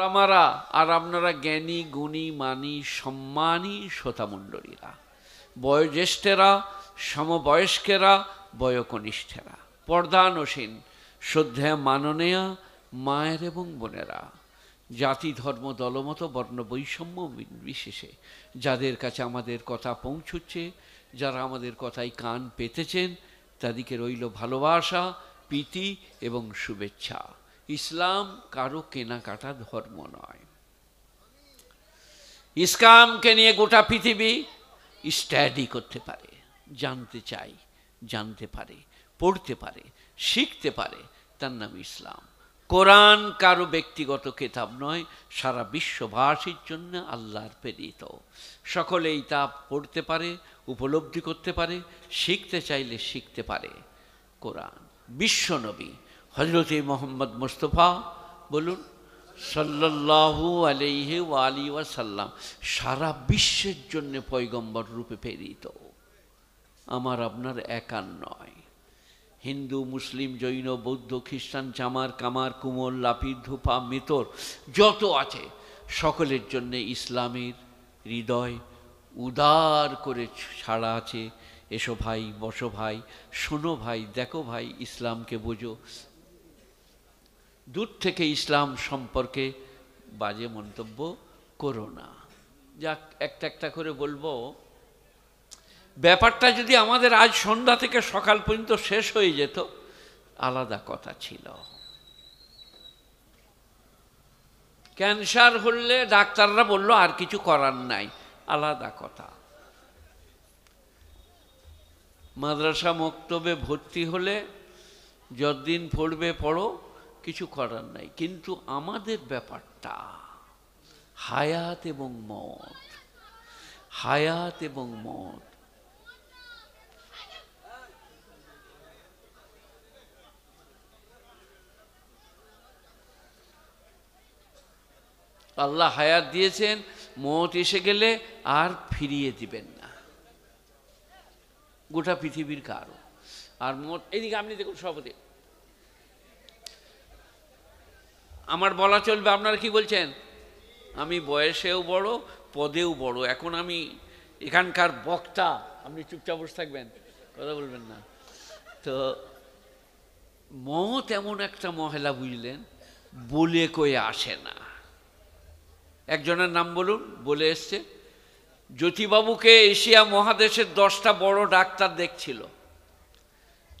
ওলামারা আর আপনারা জ্ঞানী গুণী মানি সম্মানী শ্রোতামণ্ডলীরা বয়োজ্যেষ্ঠেরা সমবয়স্কেরা বয়কনিষ্ঠেরা পর্দানসীন শ্রদ্ধা মাননেয়া মায়ের এবং বোনেরা জাতি ধর্ম দলমত বর্ণ বৈষম্য বিশেষে যাদের কাছে আমাদের কথা পৌঁছচ্ছে যারা আমাদের কথায় কান পেতেছেন তাদেরকে রইল ভালোবাসা প্রীতি এবং শুভেচ্ছা ইসলাম কারো কেনাকাটা ধর্ম নয় ইসলামকে নিয়ে গোটা পৃথিবী স্টাডি করতে পারে জানতে চাই জানতে পারে পড়তে পারে শিখতে পারে তার নাম ইসলাম কোরআন কারো ব্যক্তিগত কেতাব নয় সারা বিশ্ববাসীর জন্য আল্লাহর প্রেরিত সকলেই তা পড়তে পারে উপলব্ধি করতে পারে শিখতে চাইলে শিখতে পারে কোরআন বিশ্বনবী হজরত মোহাম্মদ মুস্তফা বলুন সাল্লাহু আলহি আলী ওয়াসাল্লাম সারা বিশ্বের জন্য পয়গম্বর রূপে প্রেরিত আমার আপনার একার নয় হিন্দু মুসলিম জৈন বৌদ্ধ খ্রিস্টান চামার কামার কুমোর লাপির ধূপা মিতর যত আছে সকলের জন্য ইসলামের হৃদয় উদার করে ছাড়া আছে এসো ভাই বসো ভাই শোনো ভাই দেখো ভাই ইসলামকে বোঝো দূর থেকে ইসলাম সম্পর্কে বাজে মন্তব্য করো না যাক একটা একটা করে বলবো ব্যাপারটা যদি আমাদের আজ সন্ধ্যা থেকে সকাল পর্যন্ত শেষ হয়ে যেত আলাদা কথা ছিল ক্যান্সার হলে ডাক্তাররা বলল আর কিছু করার নাই আলাদা কথা মাদ্রাসা মক্তবে ভর্তি হলে যতদিন পড়বে পড়ো কিছু করার নাই কিন্তু আমাদের ব্যাপারটা হায়াত এবং মত হায়াত এবং মত আল্লাহ হায়াত দিয়েছেন মত এসে গেলে আর ফিরিয়ে দিবেন না গোটা পৃথিবীর কারো আর মত এদিকে আপনি দেখুন সবদিকে আমার বলা চলবে আপনারা কি বলছেন আমি বয়সেও বড় পদেও বড় এখন আমি এখানকার বক্তা আপনি চুপচাপ বসে থাকবেন কথা বলবেন না তো মত এমন একটা মহিলা বুঝলেন বলে কয়ে আসে না একজনের নাম বলুন বলে এসছে জ্যোতিবাবুকে এশিয়া মহাদেশের দশটা বড় ডাক্তার দেখছিল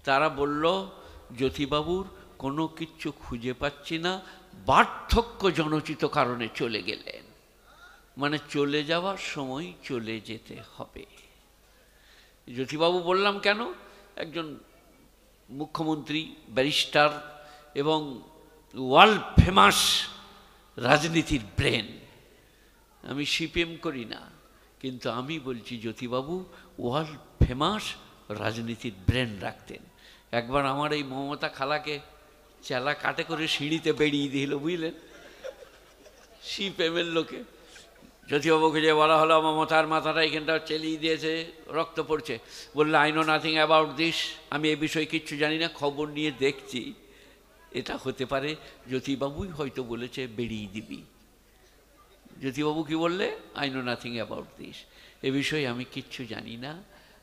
তারা বলল জ্যোতিবাবুর কোনো কিচ্ছু খুঁজে পাচ্ছি না বার্ধক্য জনচিত কারণে চলে গেলেন মানে চলে যাওয়ার সময় চলে যেতে হবে জ্যোতিবাবু বললাম কেন একজন মুখ্যমন্ত্রী ব্যারিস্টার এবং ওয়ার্ল্ড ফেমাস রাজনীতির ব্রেন আমি সিপিএম করি না কিন্তু আমি বলছি জ্যোতিবাবু ওয়ার্ল্ড ফেমাস রাজনীতির ব্রেন রাখতেন একবার আমার এই মমতা খালাকে চেলা কাটে করে সিঁড়িতে বেরিয়ে দিল বুঝলেন সি প্রেমের লোকে জ্যোতিবাবুকে যে বলা হলো আমার মাথার মাথাটা এখানটা চেলিয়ে দিয়েছে রক্ত পড়ছে বললো I know nothing about this আমি এ বিষয়ে কিচ্ছু জানি না খবর নিয়ে দেখছি এটা হতে পারে জ্যোতিবাবুই হয়তো বলেছে বেরিয়ে দিবি জ্যোতিবাবু কি বললে I know nothing about this এ বিষয়ে আমি কিচ্ছু জানি না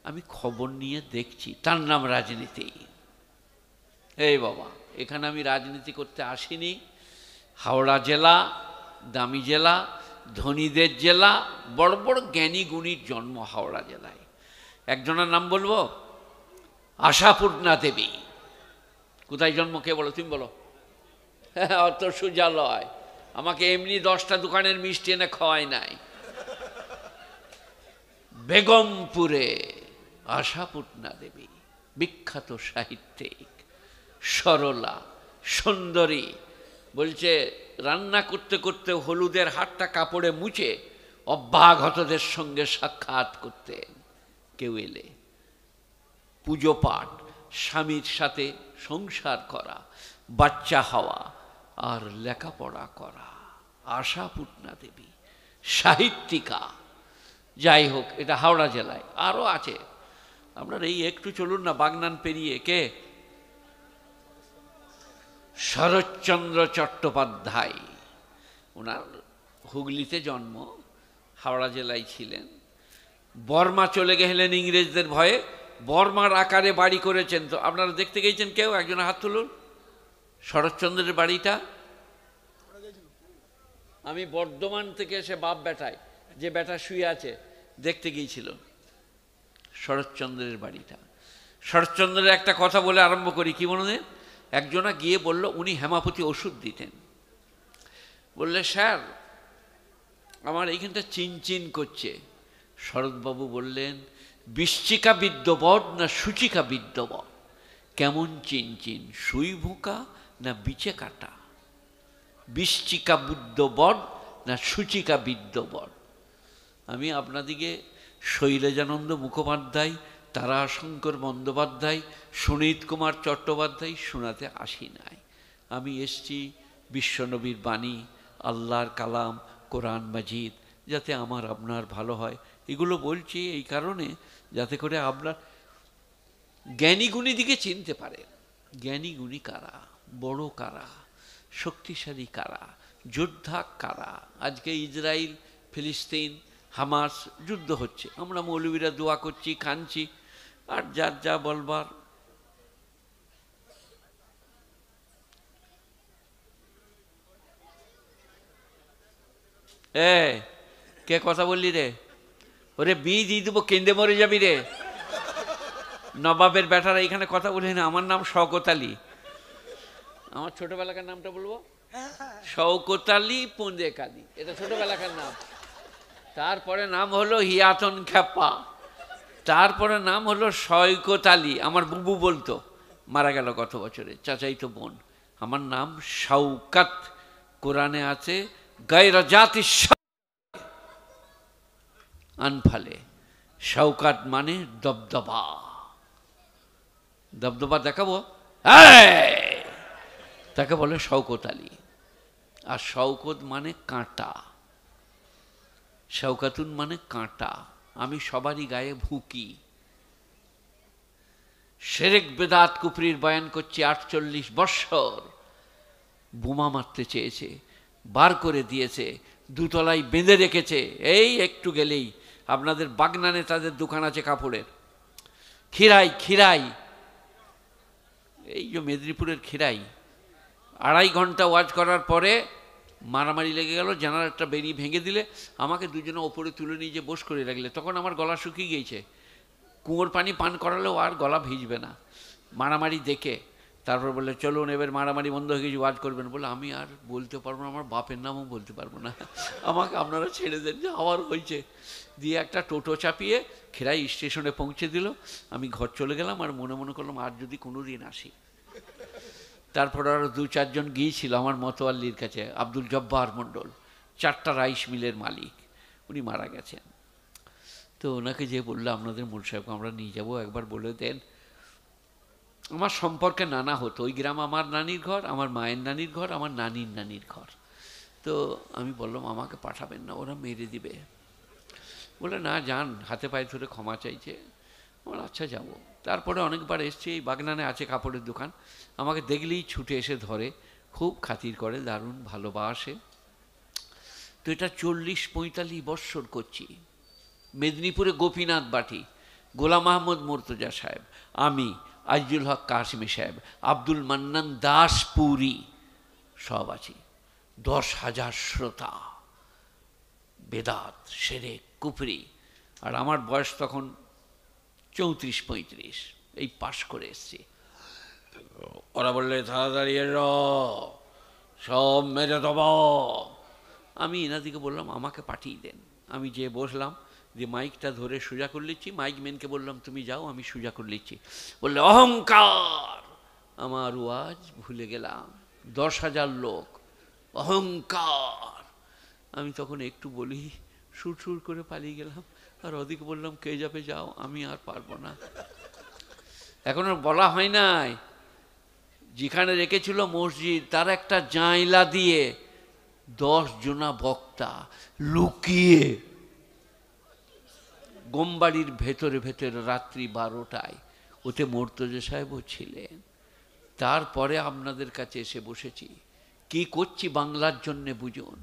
আমি খবর নিয়ে দেখছি তার নাম রাজনীতি এই বাবা এখানে আমি রাজনীতি করতে আসিনি হাওড়া জেলা দামি জেলা ধনীদের জেলা বড় বড় জ্ঞানী গুণীর জন্ম হাওড়া জেলায় একজনের নাম বলবো আশাপূর্ণা দেবী কোথায় জন্ম কে বলো তুমি বলো অত সুজালয় আমাকে এমনি দশটা দোকানের মিষ্টি এনে খাওয়ায় নাই বেগমপুরে আশাপূর্ণা দেবী বিখ্যাত সাহিত্যিক সরলা সুন্দরী বলছে রান্না করতে করতে হলুদের হাতটা কাপড়ে মুছে অব্যাঘতদের সঙ্গে সাক্ষাৎ করতে কেউ এলে পুজো পাঠ স্বামীর সাথে সংসার করা বাচ্চা হওয়া আর লেখাপড়া করা আশা পূর্ণা দেবী সাহিত্যিকা যাই হোক এটা হাওড়া জেলায় আরও আছে আপনার এই একটু চলুন না বাগনান পেরিয়ে কে শরৎচন্দ্র চট্টোপাধ্যায় ওনার হুগলিতে জন্ম হাওড়া জেলায় ছিলেন বর্মা চলে গেলেন ইংরেজদের ভয়ে বর্মার আকারে বাড়ি করেছেন তো আপনারা দেখতে গেছেন কেউ একজন হাত তুলুন শরৎচন্দ্রের বাড়িটা আমি বর্ধমান থেকে এসে বাপ বেটায় যে বেটা শুয়ে আছে দেখতে গিয়েছিল শরৎচন্দ্রের বাড়িটা শরৎচন্দ্রের একটা কথা বলে আরম্ভ করি কি মনে হয় একজনা গিয়ে বলল উনি হেমাপতি ওষুধ দিতেন বললে স্যার আমার এইখানটা চিনচিন করছে শরৎবাবু বললেন বৃশ্চিকা বিদ্যবট না সূচিকা বিদ্যবট কেমন চিনচিন সুই ভোঁকা না বিচে কাটা বৃশ্চিকা বুদ্ধবট না সূচিকা বিদ্যবট আমি আপনাদিকে শৈলজানন্দ মুখোপাধ্যায় তারাশঙ্কর বন্দ্যোপাধ্যায় সুনীত কুমার চট্টোপাধ্যায় শোনাতে আসি নাই আমি এসছি বিশ্বনবীর বাণী আল্লাহর কালাম কোরআন মাজিদ যাতে আমার আপনার ভালো হয় এগুলো বলছি এই কারণে যাতে করে আপনার জ্ঞানীগুণী দিকে চিনতে পারেন জ্ঞানীগুণী কারা বড় কারা শক্তিশালী কারা যোদ্ধা কারা আজকে ইসরায়েল ফিলিস্তিন হামাস যুদ্ধ হচ্ছে আমরা মৌলবীরা দোয়া করছি কাঁদছি আর যার যা বলবার এ কে কথা বললি রে ওরে বিয়ে দিয়ে দেবো কেন্দে মরে যাবি রে নবাবের বেটারা এখানে কথা বলি না আমার নাম শওকত আলী আমার ছোটবেলাকার নামটা বলবো শওকত আলী পুঁদে কালী এটা ছোটবেলাকার নাম তারপরে নাম হলো হিয়াতন খ্যাপা তারপরে নাম হলো সৈকত আলী আমার বুবু বলতো মারা গেল গত বছরে চাচাইতো বোন আমার নাম শৌকাত কোরআনে আছে গায়রা আনফালে শৌকাত মানে দবদবা দবদবা দেখাবো তাকে বলে শৌকত আলী আর শৌকত মানে কাঁটা শৌকাতুন মানে কাঁটা আমি সবারই গায়ে ভুকি সেরেক বেদাত কুপরির বয়ান করছে আটচল্লিশ বৎসর বোমা মারতে চেয়েছে বার করে দিয়েছে দুতলায় বেঁধে রেখেছে এই একটু গেলেই আপনাদের বাগনানে তাদের দোকান আছে কাপড়ের খিরাই খিরাই এই যে মেদিনীপুরের খিরাই আড়াই ঘন্টা ওয়াজ করার পরে মারামারি লেগে গেল জানালাটা বেরিয়ে ভেঙে দিলে আমাকে দুজনে ওপরে তুলে নিয়ে যে বস করে রাখলে তখন আমার গলা শুকিয়ে গিয়েছে কুয়োর পানি পান করালেও আর গলা ভিজবে না মারামারি দেখে তারপর বললে চলুন এবার মারামারি বন্ধ হয়ে গেছে ওয়াজ করবেন বলে আমি আর বলতে পারবো না আমার বাপের নামও বলতে পারবো না আমাকে আপনারা ছেড়ে দেন যে আবার হয়েছে দিয়ে একটা টোটো চাপিয়ে খেরাই স্টেশনে পৌঁছে দিল আমি ঘর চলে গেলাম আর মনে মনে করলাম আর যদি কোনো দিন আসি তারপর আরও দু চারজন গিয়েছিল আমার মতোয়াল্লির কাছে আব্দুল জব্বার মণ্ডল চারটা রাইস মিলের মালিক উনি মারা গেছেন তো ওনাকে যে বললো আপনাদের মূল সাহেবকে আমরা নিয়ে যাবো একবার বলে দেন আমার সম্পর্কে নানা হতো ওই গ্রাম আমার নানির ঘর আমার মায়ের নানির ঘর আমার নানির নানির ঘর তো আমি বললাম আমাকে পাঠাবেন না ওরা মেরে দিবে বলে না যান হাতে পায়ে ধরে ক্ষমা চাইছে আমার আচ্ছা যাবো তারপরে অনেকবার এসছে এই বাগনানে আছে কাপড়ের দোকান আমাকে দেখলেই ছুটে এসে ধরে খুব খাতির করে দারুণ ভালোবাসে তো এটা চল্লিশ পঁয়তাল্লিশ বৎসর করছি মেদিনীপুরে গোপীনাথ বাটি গোলাম মাহমুদ মোর্তজা সাহেব আমি আজিজুল হক কাশিমি সাহেব আব্দুল মান্নান দাস পুরী সব আছি দশ হাজার শ্রোতা বেদাত সেরে কুপরি আর আমার বয়স তখন চৌত্রিশ পঁয়ত্রিশ এই পাশ করে এসছি ওরা বললে তাড়াতাড়ি এর সব মেজে দেব আমি এনাদিকে বললাম আমাকে পাঠিয়ে দেন আমি যে বসলাম যে মাইকটা ধরে সোজা করে লিচ্ছি মাইক মেনকে বললাম তুমি যাও আমি সোজা করে লিচ্ছি বললে অহংকার আমার ওয়াজ ভুলে গেলাম দশ হাজার লোক অহংকার আমি তখন একটু বলি সুর সুর করে পালিয়ে গেলাম আর ওদিকে বললাম কে যাবে যাও আমি আর পারবো না এখন আর বলা হয় নাই যেখানে রেখেছিল মসজিদ তার একটা জাইলা দিয়ে দশ জনা বক্তা লুকিয়ে গোমবাড়ির ভেতরে ভেতরে রাত্রি বারোটায় ওতে মোর্তজা সাহেবও ছিলেন তারপরে আপনাদের কাছে এসে বসেছি কি করছি বাংলার জন্যে বুঝুন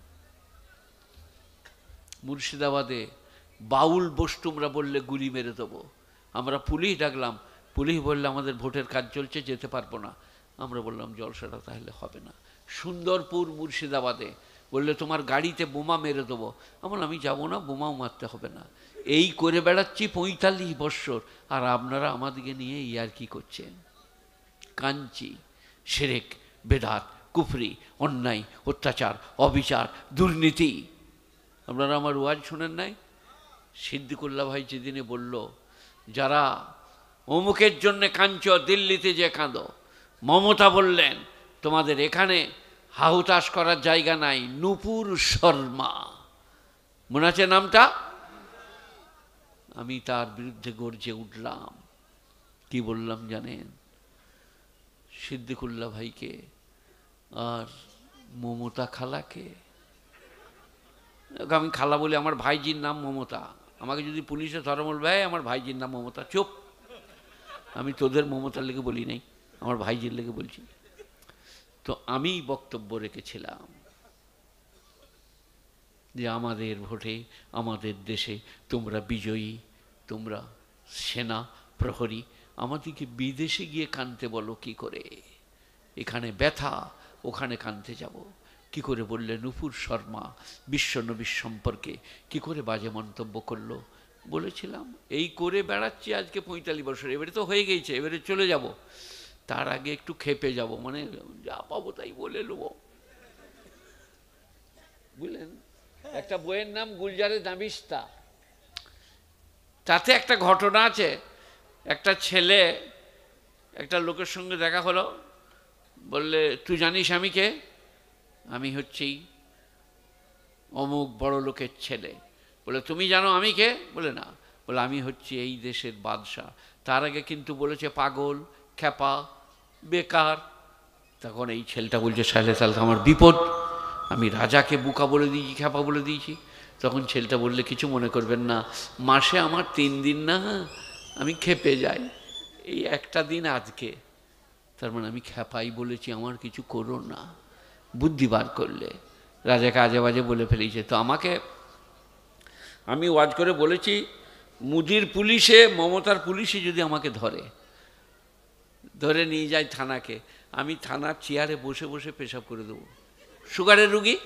মুর্শিদাবাদে বাউল বস্তুমরা বললে গুলি মেরে দেবো আমরা পুলিশ ডাকলাম পুলিশ বললে আমাদের ভোটের কাজ চলছে যেতে পারবো না আমরা বললাম জলসাটা তাহলে হবে না সুন্দরপুর মুর্শিদাবাদে বললে তোমার গাড়িতে বোমা মেরে দেবো আমার আমি যাব না বোমাও মারতে হবে না এই করে বেড়াচ্ছি পঁয়তাল্লিশ বৎসর আর আপনারা আমাদেরকে নিয়ে ইয়ার কি করছেন কাঞ্চি সেরেক বেদাত কুফরি অন্যায় অত্যাচার অবিচার দুর্নীতি আপনারা আমার ওয়াজ শোনেন নাই সিদ্দিকুল্লা ভাই যেদিনে বলল যারা অমুকের জন্যে কাঞ্চ দিল্লিতে যে কাঁদো মমতা বললেন তোমাদের এখানে হাহুতাস করার জায়গা নাই নুপুর শর্মা মনে আছে নামটা আমি তার বিরুদ্ধে গর্জে উঠলাম কি বললাম জানেন সিদ্দিকুল্লা ভাইকে আর মমতা খালাকে আমি খালা বলি আমার ভাইজির নাম মমতা আমাকে যদি পুলিশে ধরা বলবে আমার ভাইজির নাম মমতা চোখ আমি তোদের মমতার লেগে বলি নাই আমার ভাই লেগে বলছি তো আমি বক্তব্য রেখেছিলাম যে আমাদের ভোটে আমাদের দেশে তোমরা বিজয়ী তোমরা সেনা প্রহরী আমাদেরকে বিদেশে গিয়ে কানতে বলো কি করে এখানে ব্যথা ওখানে কানতে যাব কি করে বললে নুপুর শর্মা বিশ্বনবীর সম্পর্কে কি করে বাজে মন্তব্য করলো বলেছিলাম এই করে বেড়াচ্ছি আজকে পঁয়তাল্লিশ বছর এবারে তো হয়ে গেছে এবারে চলে যাব তার আগে একটু খেপে যাব মানে যা পাবো তাই বলে নেবো বুঝলেন একটা বইয়ের নাম গুলজারে দামিস্তা তাতে একটা ঘটনা আছে একটা ছেলে একটা লোকের সঙ্গে দেখা হলো বললে তুই জানিস আমি কে আমি হচ্ছি অমুক বড় লোকের ছেলে বলে তুমি জানো আমি কে বলে না বলে আমি হচ্ছি এই দেশের বাদশাহ তার আগে কিন্তু বলেছে পাগল খ্যাপা বেকার তখন এই ছেলেটা বলছে সাহলে তাহলে আমার বিপদ আমি রাজাকে বুকা বলে দিয়েছি খ্যাপা বলে দিয়েছি তখন ছেলেটা বললে কিছু মনে করবেন না মাসে আমার তিন দিন না আমি খেপে যাই এই একটা দিন আজকে তার মানে আমি খ্যাপাই বলেছি আমার কিছু করো না বুদ্ধি বার করলে রাজাকে আজে বাজে বলে ফেলেছে তো আমাকে আমি ওয়াজ করে বলেছি মুদির পুলিশে মমতার পুলিশে যদি আমাকে ধরে ধরে নিয়ে যায় থানাকে আমি থানার চেয়ারে বসে বসে পেশাব করে দেবো সুগারের রুগী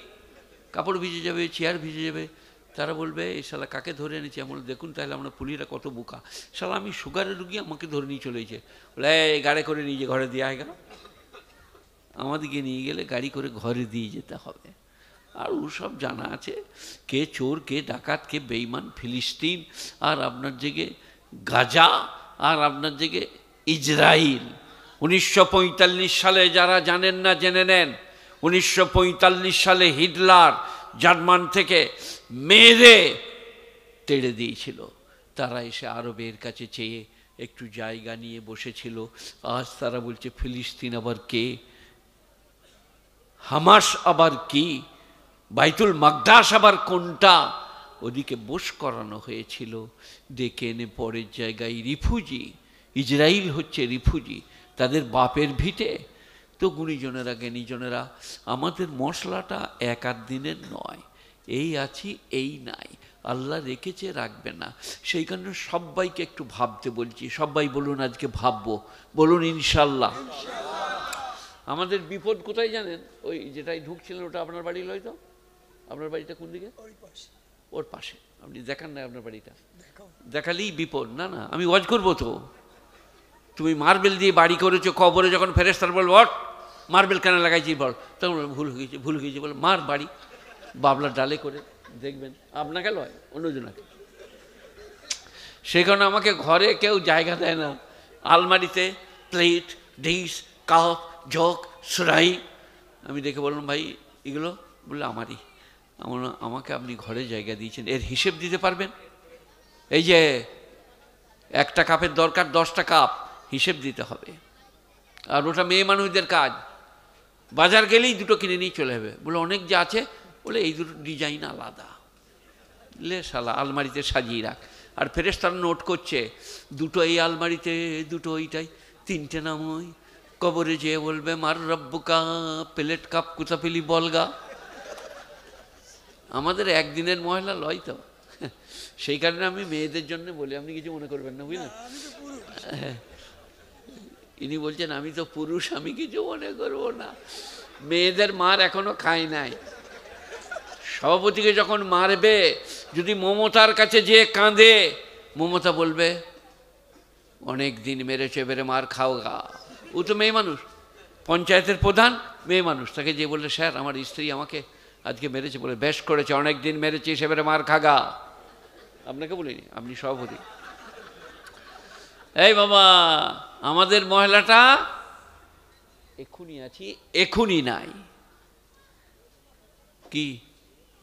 কাপড় ভিজে যাবে চেয়ার ভিজে যাবে তারা বলবে এই শালা কাকে ধরে এনেছি আমি দেখুন তাহলে আমরা পুলিরা কত বোকা শালা আমি সুগারের রুগী আমাকে ধরে নিয়ে চলেছে বলে গাড়ি করে নিয়ে যে ঘরে দিয়ে আয় আমাদেরকে নিয়ে গেলে গাড়ি করে ঘরে দিয়ে যেতে হবে আর ওসব জানা আছে কে চোর কে ডাকাত কে বেইমান ফিলিস্তিন আর আপনার জেগে গাজা আর আপনার জেগে ইজরাইল উনিশশো সালে যারা জানেন না জেনে নেন উনিশশো সালে হিটলার জার্মান থেকে মেরে তেড়ে দিয়েছিল তারা এসে আরবের কাছে চেয়ে একটু জায়গা নিয়ে বসেছিল আজ তারা বলছে ফিলিস্তিন আবার কে হামাস আবার কি বাইতুল মাকদাস আবার কোনটা ওদিকে বোস করানো হয়েছিল ডেকে এনে পরের জায়গায় রিফুজি ইসরায়েল হচ্ছে রিফুজি তাদের বাপের ভিটে তো গুণীজনেরা জ্ঞানীজনেরা আমাদের মশলাটা এক আধ দিনের নয় এই আছি এই নাই আল্লাহ রেখেছে রাখবে না সেই কারণে সবাইকে একটু ভাবতে বলছি সবাই বলুন আজকে ভাববো বলুন ইনশাল্লাহ আমাদের বিপদ কোথায় জানেন ওই যেটাই ঢুকছিলেন ওটা আপনার বাড়ি তো আপনার বাড়িটা কোন দিকে ওর পাশে আপনি দেখান না আপনার বাড়িটা দেখালেই বিপদ না না আমি ওয়াজ করবো তো তুমি মার্বেল দিয়ে বাড়ি করেছো কবরে যখন ফেরেস্তার বল বট মার্বেল কেন লাগাইছি বল তখন ভুল হয়েছে ভুল হয়েছে বল মার বাড়ি বাবলার ডালে করে দেখবেন আপনাকে লয় অন্যজনাকে সেই কারণে আমাকে ঘরে কেউ জায়গা দেয় না আলমারিতে প্লেট ডিস কাপ জগ সুরাই আমি দেখে বললাম ভাই এগুলো বললে আমারই আমার আমাকে আপনি ঘরে জায়গা দিয়েছেন এর হিসেব দিতে পারবেন এই যে একটা কাপের দরকার দশটা কাপ হিসেব দিতে হবে আর ওটা মেয়ে মানুষদের কাজ বাজার গেলেই দুটো কিনে নিয়ে চলে যাবে বলে অনেক যে আছে বলে এই দুটো ডিজাইন আলাদা লে শালা আলমারিতে সাজিয়ে রাখ আর ফেরেস তারা নোট করছে দুটো এই আলমারিতে দুটো ওইটাই তিনটে নাম ওই কবরে যে বলবে মার রব্বুকা প্লেট কাপ পেলি বলগা আমাদের একদিনের মহিলা লয় তো সেই কারণে আমি মেয়েদের জন্য বলি আপনি কিছু মনে করবেন না বুঝলেন হ্যাঁ ইনি বলছেন আমি তো পুরুষ আমি কিছু মনে করব না মেয়েদের মার এখনো খাই নাই সভাপতিকে যখন মারবে যদি মমতার কাছে যে কাঁদে মমতা বলবে অনেক দিন মেরেছে বেড়ে মার খাও গা ও তো মেয়ে মানুষ পঞ্চায়েতের প্রধান মেয়ে মানুষ তাকে যে বললে স্যার আমার স্ত্রী আমাকে আজকে মেরেছে বলে বেশ করেছে অনেক দিন মেরেছে সে বেড়ে মার খাগা আপনাকে বলিনি আপনি সভাপতি এই বাবা আমাদের মহিলাটা এখুনি আছি এখুনি নাই কি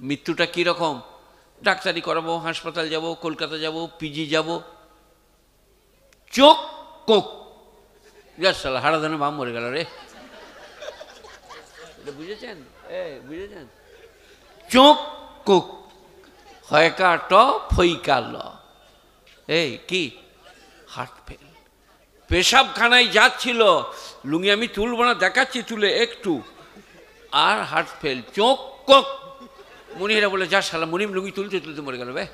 মৃত্যুটা কি রকম ডাক্তারি করাবো হাসপাতাল যাব কলকাতা যাব পিজি যাব চোখ কোক সালা হারাধানে বাম মরে গেল রে এটা বুঝেছেন এ বুঝেছেন চোখ কোক হয়কা ট ফইকা ল এই কি হার্ট ফেল পেশাবখানায় যাচ্ছিল লুঙ্গি আমি তুলব না দেখাচ্ছি তুলে একটু আর হার্ট ফেল চোখ কক মুনিরা বলে যা সালা মনিম লুঙ্গি তুলতে তুলতে মরে গেল ভাই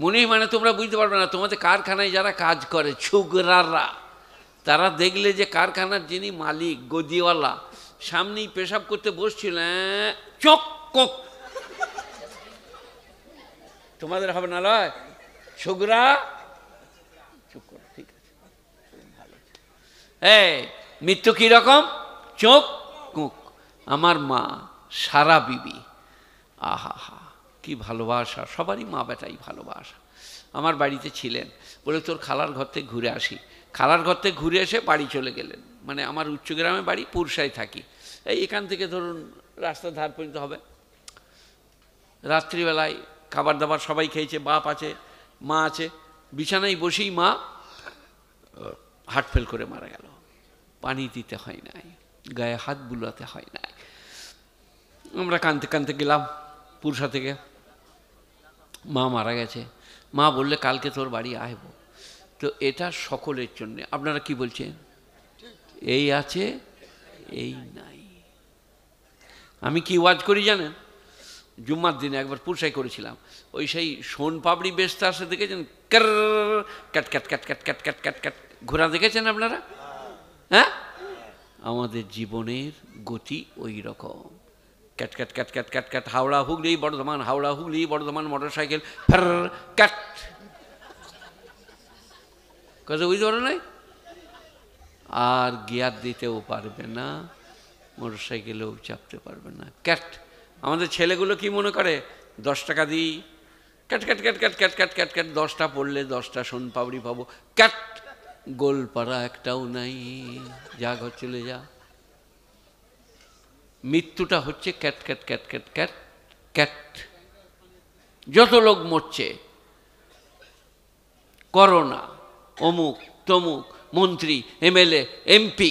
মনি মানে তোমরা বুঝতে পারবে না তোমাদের কারখানায় যারা কাজ করে ছুগরারা তারা দেখলে যে কারখানার যিনি মালিক গদিওয়ালা সামনেই পেশাব করতে বসছিলেন চক কক তোমাদের হবে না লয় ছুগরা এই মৃত্যু কীরকম চোখ কুঁক আমার মা সারা বিবি আহা হা কি ভালোবাসা সবারই মা বেটাই ভালোবাসা আমার বাড়িতে ছিলেন বলে তোর খালার ঘর থেকে ঘুরে আসি খালার ঘর থেকে ঘুরে এসে বাড়ি চলে গেলেন মানে আমার উচ্চগ্রামে বাড়ি পুরসায় থাকি এই এখান থেকে ধরুন রাস্তা ধার পর্যন্ত হবে রাত্রিবেলায় খাবার দাবার সবাই খেয়েছে বাপ আছে মা আছে বিছানায় বসেই মা হার্ট ফেল করে মারা গেল পানি দিতে হয় নাই গায়ে হাত বুলাতে হয় নাই আমরা কানতে কানতে গেলাম পুরসা থেকে মা মারা গেছে মা বললে কালকে তোর বাড়ি আসব তো এটা সকলের জন্যে আপনারা কি বলছেন এই আছে এই নাই আমি কি ওয়াজ করি জানেন জুম্মার দিনে একবার পুরসাই করেছিলাম ওই সেই সোন পাবড়ি বেস্তা আসে দেখেছেন ক্যাট ক্যাট ক্যাট ক্যাট ক্যাট ক্যাট ক্যাট ক্যাট ঘোড়া দেখেছেন আপনারা হ্যাঁ আমাদের জীবনের গতি ওই রকম ক্যাট ক্যাট ক্যাট ক্যাট ক্যাট ক্যাট হাওড়া হুগলি বর্ধমান হাওড়া হুগলি বর্ধমান মোটর সাইকেল ক্যাট কথা ওই ধরনের আর গিয়ার দিতেও পারবে না মোটর সাইকেলেও চাপতে পারবে না ক্যাট আমাদের ছেলেগুলো কি মনে করে দশ টাকা দিই ক্যাট ক্যাট ক্যাট ক্যাট ক্যাট ক্যাট ক্যাট ক্যাট দশটা পড়লে দশটা সোন পাবড়ি পাবো ক্যাট গোলপাড়া একটাও নাই যা ঘর চলে যা মৃত্যুটা হচ্ছে ক্যাট ক্যাট ক্যাট ক্যাট ক্যাট ক্যাট যত লোক মরছে করোনা অমুক তমুক মন্ত্রী এমএলএ এমপি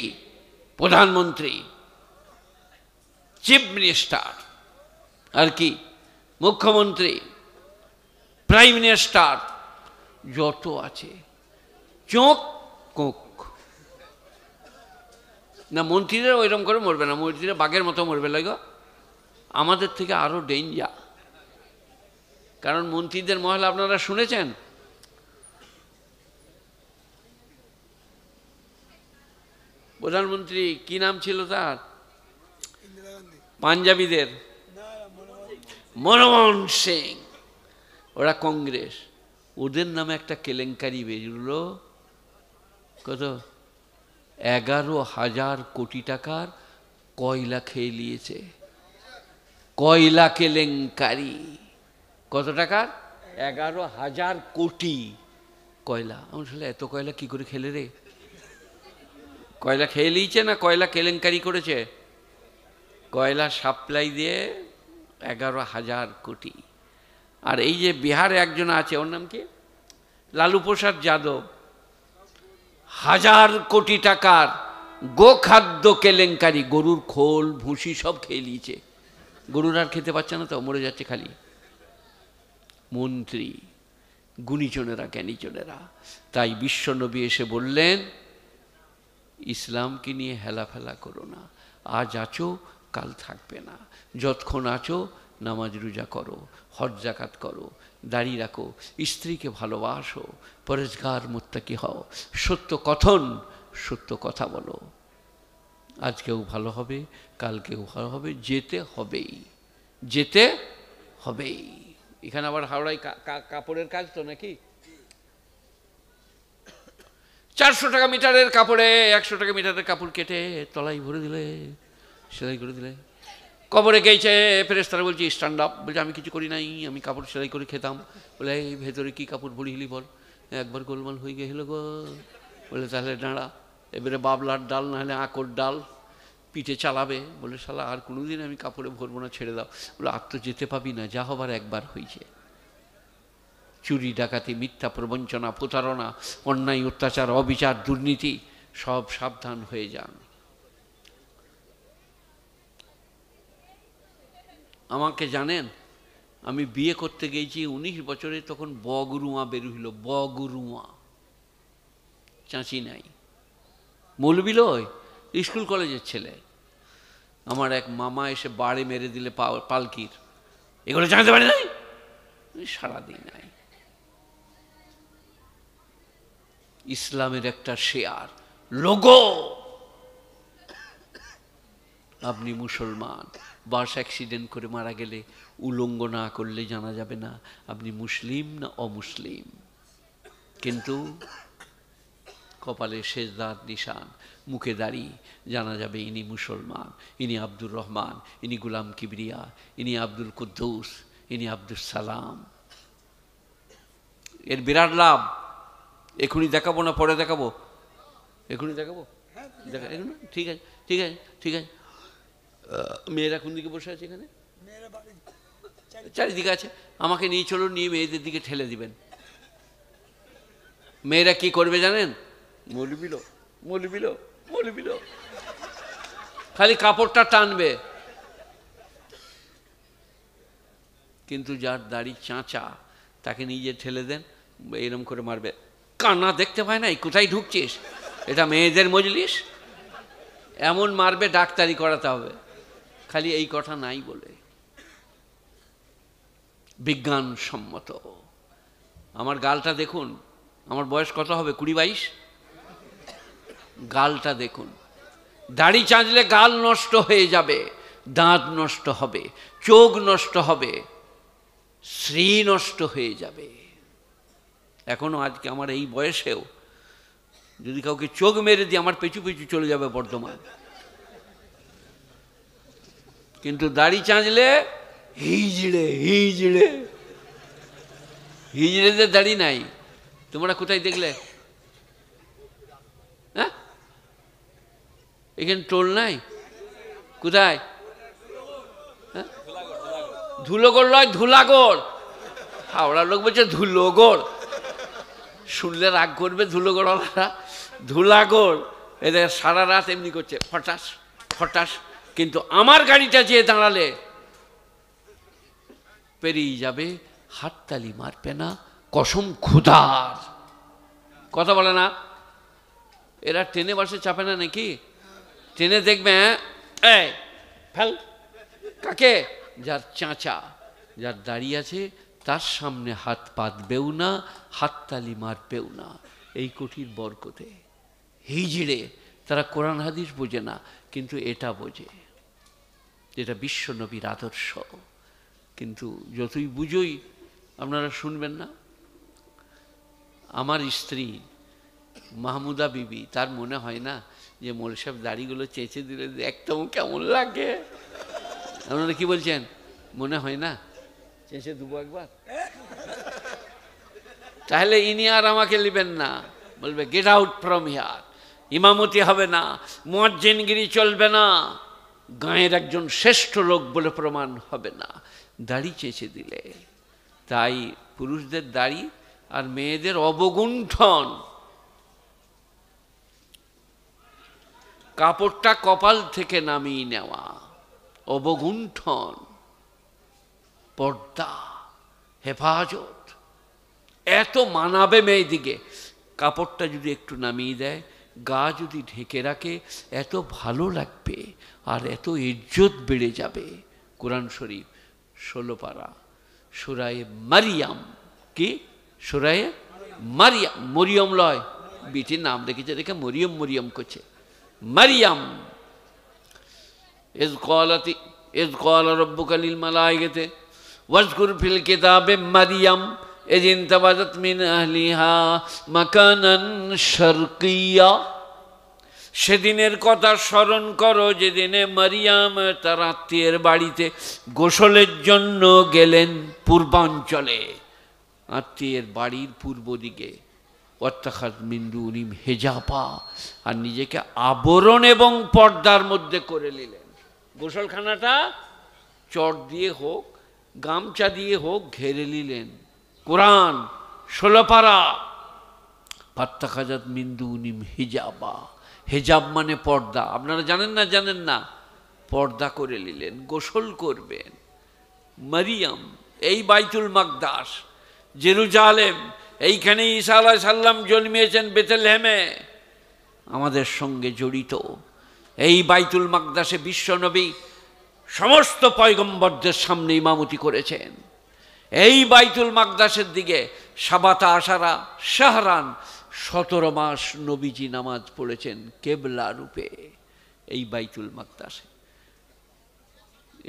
প্রধানমন্ত্রী চিফ মিনিস্টার আর কি মুখ্যমন্ত্রী প্রাইম মিনিস্টার যত আছে চোখ কোক না মন্ত্রীরা ওইরকম করে মরবে না মন্ত্রীরা বাঘের মতো মরবে লাগো আমাদের থেকে আরও ডেঞ্জার কারণ মন্ত্রীদের মহল আপনারা শুনেছেন প্রধানমন্ত্রী কি নাম ছিল তার পাঞ্জাবিদের মনমোহন সিং ওরা কংগ্রেস ওদের নামে একটা কেলেঙ্কারি বেরুলো কত এগারো হাজার কোটি টাকার কয়লা খেয়ে নিয়েছে কয়লা কেলেঙ্কারি কত টাকার এগারো হাজার কোটি কয়লা আমার আসলে এত কয়লা কি করে খেলে রে কয়লা খেয়ে নিয়েছে না কয়লা কেলেঙ্কারি করেছে কয়লা সাপ্লাই দিয়ে এগারো হাজার কোটি আর এই যে বিহারে একজন আছে ওর নাম কি লালু প্রসাদ যাদব হাজার কোটি টাকার গোখাদ্য কেলেঙ্কারি গরুর খোল ভুসি সব খেয়ে নিয়েছে গরুর আর খেতে পারছে না তো মরে যাচ্ছে খালি মন্ত্রী গুণীজনেরা জ্ঞানীজনেরা তাই বিশ্বনবী এসে বললেন ইসলামকে নিয়ে হেলাফেলা করো না আজ আছো কাল থাকবে না যতক্ষণ আছো নামাজ রোজা করো হজ জাকাত করো দাঁড়িয়ে রাখো স্ত্রীকে ভালোবাসো পরেজগার মোত্তাকি হও সত্য কথন সত্য কথা বলো আজকেও ভালো হবে কালকেও ভালো হবে যেতে হবেই যেতে হবেই এখানে আবার হাওড়ায় কাপড়ের কাজ তো নাকি চারশো টাকা মিটারের কাপড়ে একশো টাকা মিটারের কাপড় কেটে তলাই ভরে দিলে সেলাই করে দিলে কবরে গেছে ফেরেস্তারা বলছে স্ট্যান্ড আপ বলছে আমি কিছু করি নাই আমি কাপড় সেলাই করে খেতাম বলে এই ভেতরে কী কাপড় পরিহিলি বল একবার গোলমাল হয়ে গেলো গো বলে তাহলে দাঁড়া এবারে বাবলার ডাল নাহলে আঁকর ডাল পিঠে চালাবে বলে শালা আর দিন আমি কাপড়ে ভরবো না ছেড়ে দাও বলে আর তো যেতে পাবি না যা হবার একবার হয়েছে চুরি ডাকাতি মিথ্যা প্রবঞ্চনা প্রতারণা অন্যায় অত্যাচার অবিচার দুর্নীতি সব সাবধান হয়ে যান আমাকে জানেন আমি বিয়ে করতে গেছি উনিশ বছরে তখন বগরুয়া বেরুইল বগরুয়া চাঁচি নাই মৌলবিলয় স্কুল কলেজের ছেলে আমার এক মামা এসে বাড়ি মেরে দিলে পালকির এগুলো জানতে পারি নাই সারাদিন নাই ইসলামের একটা শেয়ার লোগো আপনি মুসলমান বাস অ্যাক্সিডেন্ট করে মারা গেলে উলঙ্গ না করলে জানা যাবে না আপনি মুসলিম না অমুসলিম কিন্তু কপালে শেষদার নিশান মুখে দাঁড়িয়ে জানা যাবে ইনি মুসলমান ইনি আব্দুর রহমান ইনি গুলাম কিবরিয়া ইনি আব্দুল কুদ্দুস ইনি আব্দুল সালাম এর বিরাট লাভ এখনই দেখাবো না পরে দেখাবো এখনই দেখাবো দেখা ঠিক আছে ঠিক আছে ঠিক আছে মেয়েরা কোন দিকে বসে আছে এখানে চারিদিকে আছে আমাকে নিয়ে চলুন নিয়ে মেয়েদের দিকে ঠেলে দিবেন মেয়েরা কি করবে জানেন মলিবিল মলিবিল মলিবিল খালি কাপড়টা টানবে কিন্তু যার দাড়ি চাঁচা তাকে নিজে ঠেলে দেন এরম করে মারবে কান্না দেখতে পায় নাই কোথায় ঢুকছিস এটা মেয়েদের মজলিস এমন মারবে ডাক্তারি করাতে হবে খালি এই কথা নাই বলে বিজ্ঞানসম্মত আমার গালটা দেখুন আমার বয়স কত হবে কুড়ি বাইশ গালটা দেখুন দাড়ি চাঁচলে গাল নষ্ট হয়ে যাবে দাঁত নষ্ট হবে চোখ নষ্ট হবে শ্রী নষ্ট হয়ে যাবে এখনও আজকে আমার এই বয়সেও যদি কাউকে চোখ মেরে দিয়ে আমার পেছু পেঁচু চলে যাবে বর্ধমান কিন্তু দাড়ি চাঁচলে হিজড়ে হিজড়ে হিজড়েদের দাড়ি নাই তোমরা কোথায় দেখলে হ্যাঁ এখানে টোল নাই কোথায় হ্যাঁ? ধুলোগড় নয় ধুলাগড় হাওড়ার লোক বলছে ধুলোগড় শুনলে রাগ করবে ধুলা ধুলাগড় এদের সারা রাত এমনি করছে ফটাস ফটাস কিন্তু আমার গাড়িটা যে দাঁড়ালে পেরিয়ে যাবে হাততালি মারবে না কসম ক্ষুধার কথা বলে না এরা ট্রেনে বাসে চাপে না নাকি ট্রেনে দেখবে হ্যাঁ? ফেল কাকে যার চাঁচা যার দাঁড়িয়ে আছে তার সামনে হাত পাতবেও না হাততালি মারবেও না এই কঠির বরকতে হিজড়ে তারা কোরআন হাদিস বোঝে না কিন্তু এটা বোঝে যেটা বিশ্ব নবীর আদর্শ কিন্তু যতই বুঝোই আপনারা শুনবেন না আমার স্ত্রী মাহমুদা বিবি তার মনে হয় না যে মোল সাহেব দাড়িগুলো চেঁচে দিলে একদম কেমন লাগে আপনারা কি বলছেন মনে হয় না চেঁচে দেবো একবার তাহলে ইনি আর আমাকে নেবেন না বলবে গেট আউট ফ্রম হিয়ার ইমামতি হবে না মোয়াজ্জিনগিরি চলবে না গাঁয়ের একজন শ্রেষ্ঠ লোক বলে প্রমাণ হবে না দাড়ি চেঁচে দিলে তাই পুরুষদের দাড়ি আর মেয়েদের অবগুণ্ঠন কাপড়টা কপাল থেকে নামিয়ে নেওয়া অবগুণ্ঠন পর্দা হেফাজত এত মানাবে মেয়েদিকে কাপড়টা যদি একটু নামিয়ে দেয় গা যদি ঢেকে রাখে এত ভালো লাগবে আর এত ইজ্জত বেড়ে যাবে কোরআন শরীফ ষোলো পারা সুরায় মারিয়াম কি সুরায় মারিয়াম মরিয়ম লয় বিটির নাম দেখেছে দেখে মরিয়ম মরিয়ম করছে মারিয়াম এজ কলাতি এজ কলা রব্বুকালিল মালায় গেতে ওয়াজকুর ফিল কিতাবে মারিয়াম এজ ইন্তাবাদত মিন আহলিহা মাকানান শরকিয়া সেদিনের কথা স্মরণ করো যেদিনে মারিয়াম তার আত্মীয়ের বাড়িতে গোসলের জন্য গেলেন পূর্বাঞ্চলে আত্মীয়ের বাড়ির পূর্ব দিকে অত্যাঘাত মিন্দু উনিম হেজাপা আর নিজেকে আবরণ এবং পর্দার মধ্যে করে নিলেন গোসলখানাটা চট দিয়ে হোক গামছা দিয়ে হোক ঘেরে নিলেন কোরআন ষোলপাড়া পাত্তাখাজাত মিন্দু উনিম হিজাবা হেজাব মানে পর্দা আপনারা জানেন না জানেন না পর্দা করে নিলেন গোসল করবেন মারিয়াম এই বাইতুল মাকদাস জেরুজালেম এইখানে ঈসা আলাহ সাল্লাম জন্মিয়েছেন হেমে আমাদের সঙ্গে জড়িত এই বাইতুল মাকদাসে বিশ্বনবী সমস্ত পয়গম্বরদের সামনে ইমামতি করেছেন এই বাইতুল মাকদাসের দিকে সাবাতা আশারা শাহরান সতেরো মাস নবীজি নামাজ পড়েছেন কেবলা রূপে এই বাইতুল মাকদাসে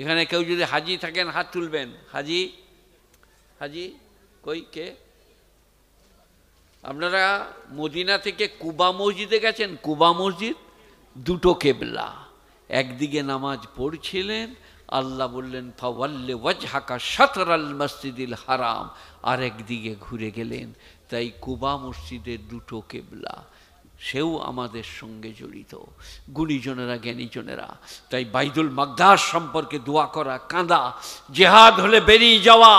এখানে কেউ যদি হাজি থাকেন হাত তুলবেন হাজি হাজি কই কে আপনারা মদিনা থেকে কুবা মসজিদে গেছেন কুবা মসজিদ দুটো কেবলা একদিকে নামাজ পড়ছিলেন আল্লাহ বললেন ফাওয়াল্লে ওয়াজহাকা সাতরাল মসজিদিল হারাম আর একদিকে ঘুরে গেলেন তাই কুবা মসজিদের দুটো কেবলা সেও আমাদের সঙ্গে জড়িত গুণীজনেরা জ্ঞানীজনেরা তাই বাইদুল মাগদাস সম্পর্কে দোয়া করা কাঁদা জেহাদ হলে বেরিয়ে যাওয়া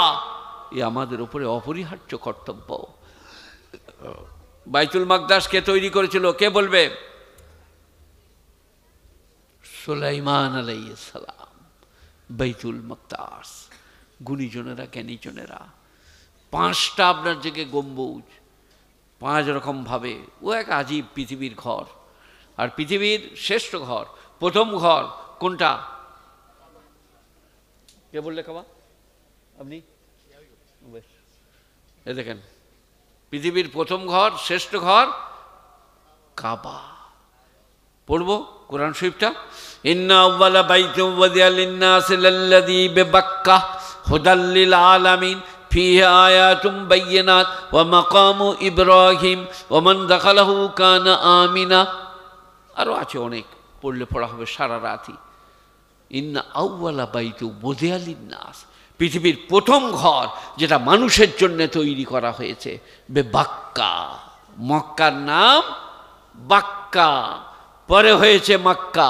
এ আমাদের উপরে অপরিহার্য কর্তব্য বাইতুল মাগদাসকে কে তৈরি করেছিল কে বলবে সুলাইমান সালাম বাইতুল মাগদাস গুণীজনেরা জ্ঞানীজনেরা পাঁচটা আপনার জেগে গম্বুজ পাঁচ রকমভাবে ও এক আজীব পৃথিবীর ঘর আর পৃথিবীর শ্রেষ্ঠ ঘর প্রথম ঘর কোনটা কে বললে কাবা আপনি এ দেখেন পৃথিবীর প্রথম ঘর শ্রেষ্ঠ ঘর কাবা পড়বো কোরআন শরীফটা ইন্না আউয়ালা বাইতু আল লিন্নাসি লাল্লাযী বিবাক্কা হুদাল আলামিন فيه آيات بينات ومقام إبراهيم ومن دخله كان آمنا আরও আছে অনেক পড়লে পড়া হবে সারা রাতি ইন্না আউ্বালা বাইতু মোদেয়ালিন নাস পৃথিবীর প্রথম ঘর যেটা মানুষের জন্য তৈরি করা হয়েছে বে বাক্কা মক্কার নাম বাক্কা পরে হয়েছে মক্কা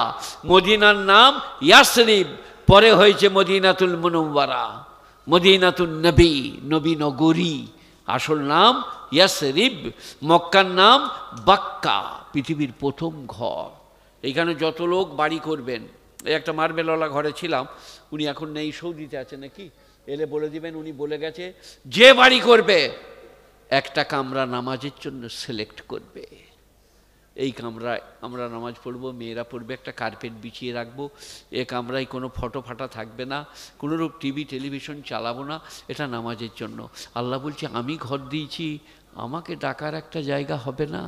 মদিনার নাম ইয়াসরিব পরে হয়েছে মদিনাতুল মুনওয়ারা মদিনাতুন নবী নবী নগরী আসল নাম ইয়াসরিব মক্কার নাম বাক্কা পৃথিবীর প্রথম ঘর এখানে যত লোক বাড়ি করবেন এই একটা মার্বেলওয়ালা ঘরে ছিলাম উনি এখন নেই সৌদিতে আছে নাকি এলে বলে দিবেন উনি বলে গেছে যে বাড়ি করবে একটা কামরা নামাজের জন্য সিলেক্ট করবে এই কামরায় আমরা নামাজ পড়ব মেয়েরা পড়বে একটা কার্পেট বিছিয়ে রাখবো এ কামরায় কোনো ফটো ফাটা থাকবে না কোনোরূপ টিভি টেলিভিশন চালাবো না এটা নামাজের জন্য আল্লাহ বলছে আমি ঘর দিয়েছি আমাকে ডাকার একটা জায়গা হবে না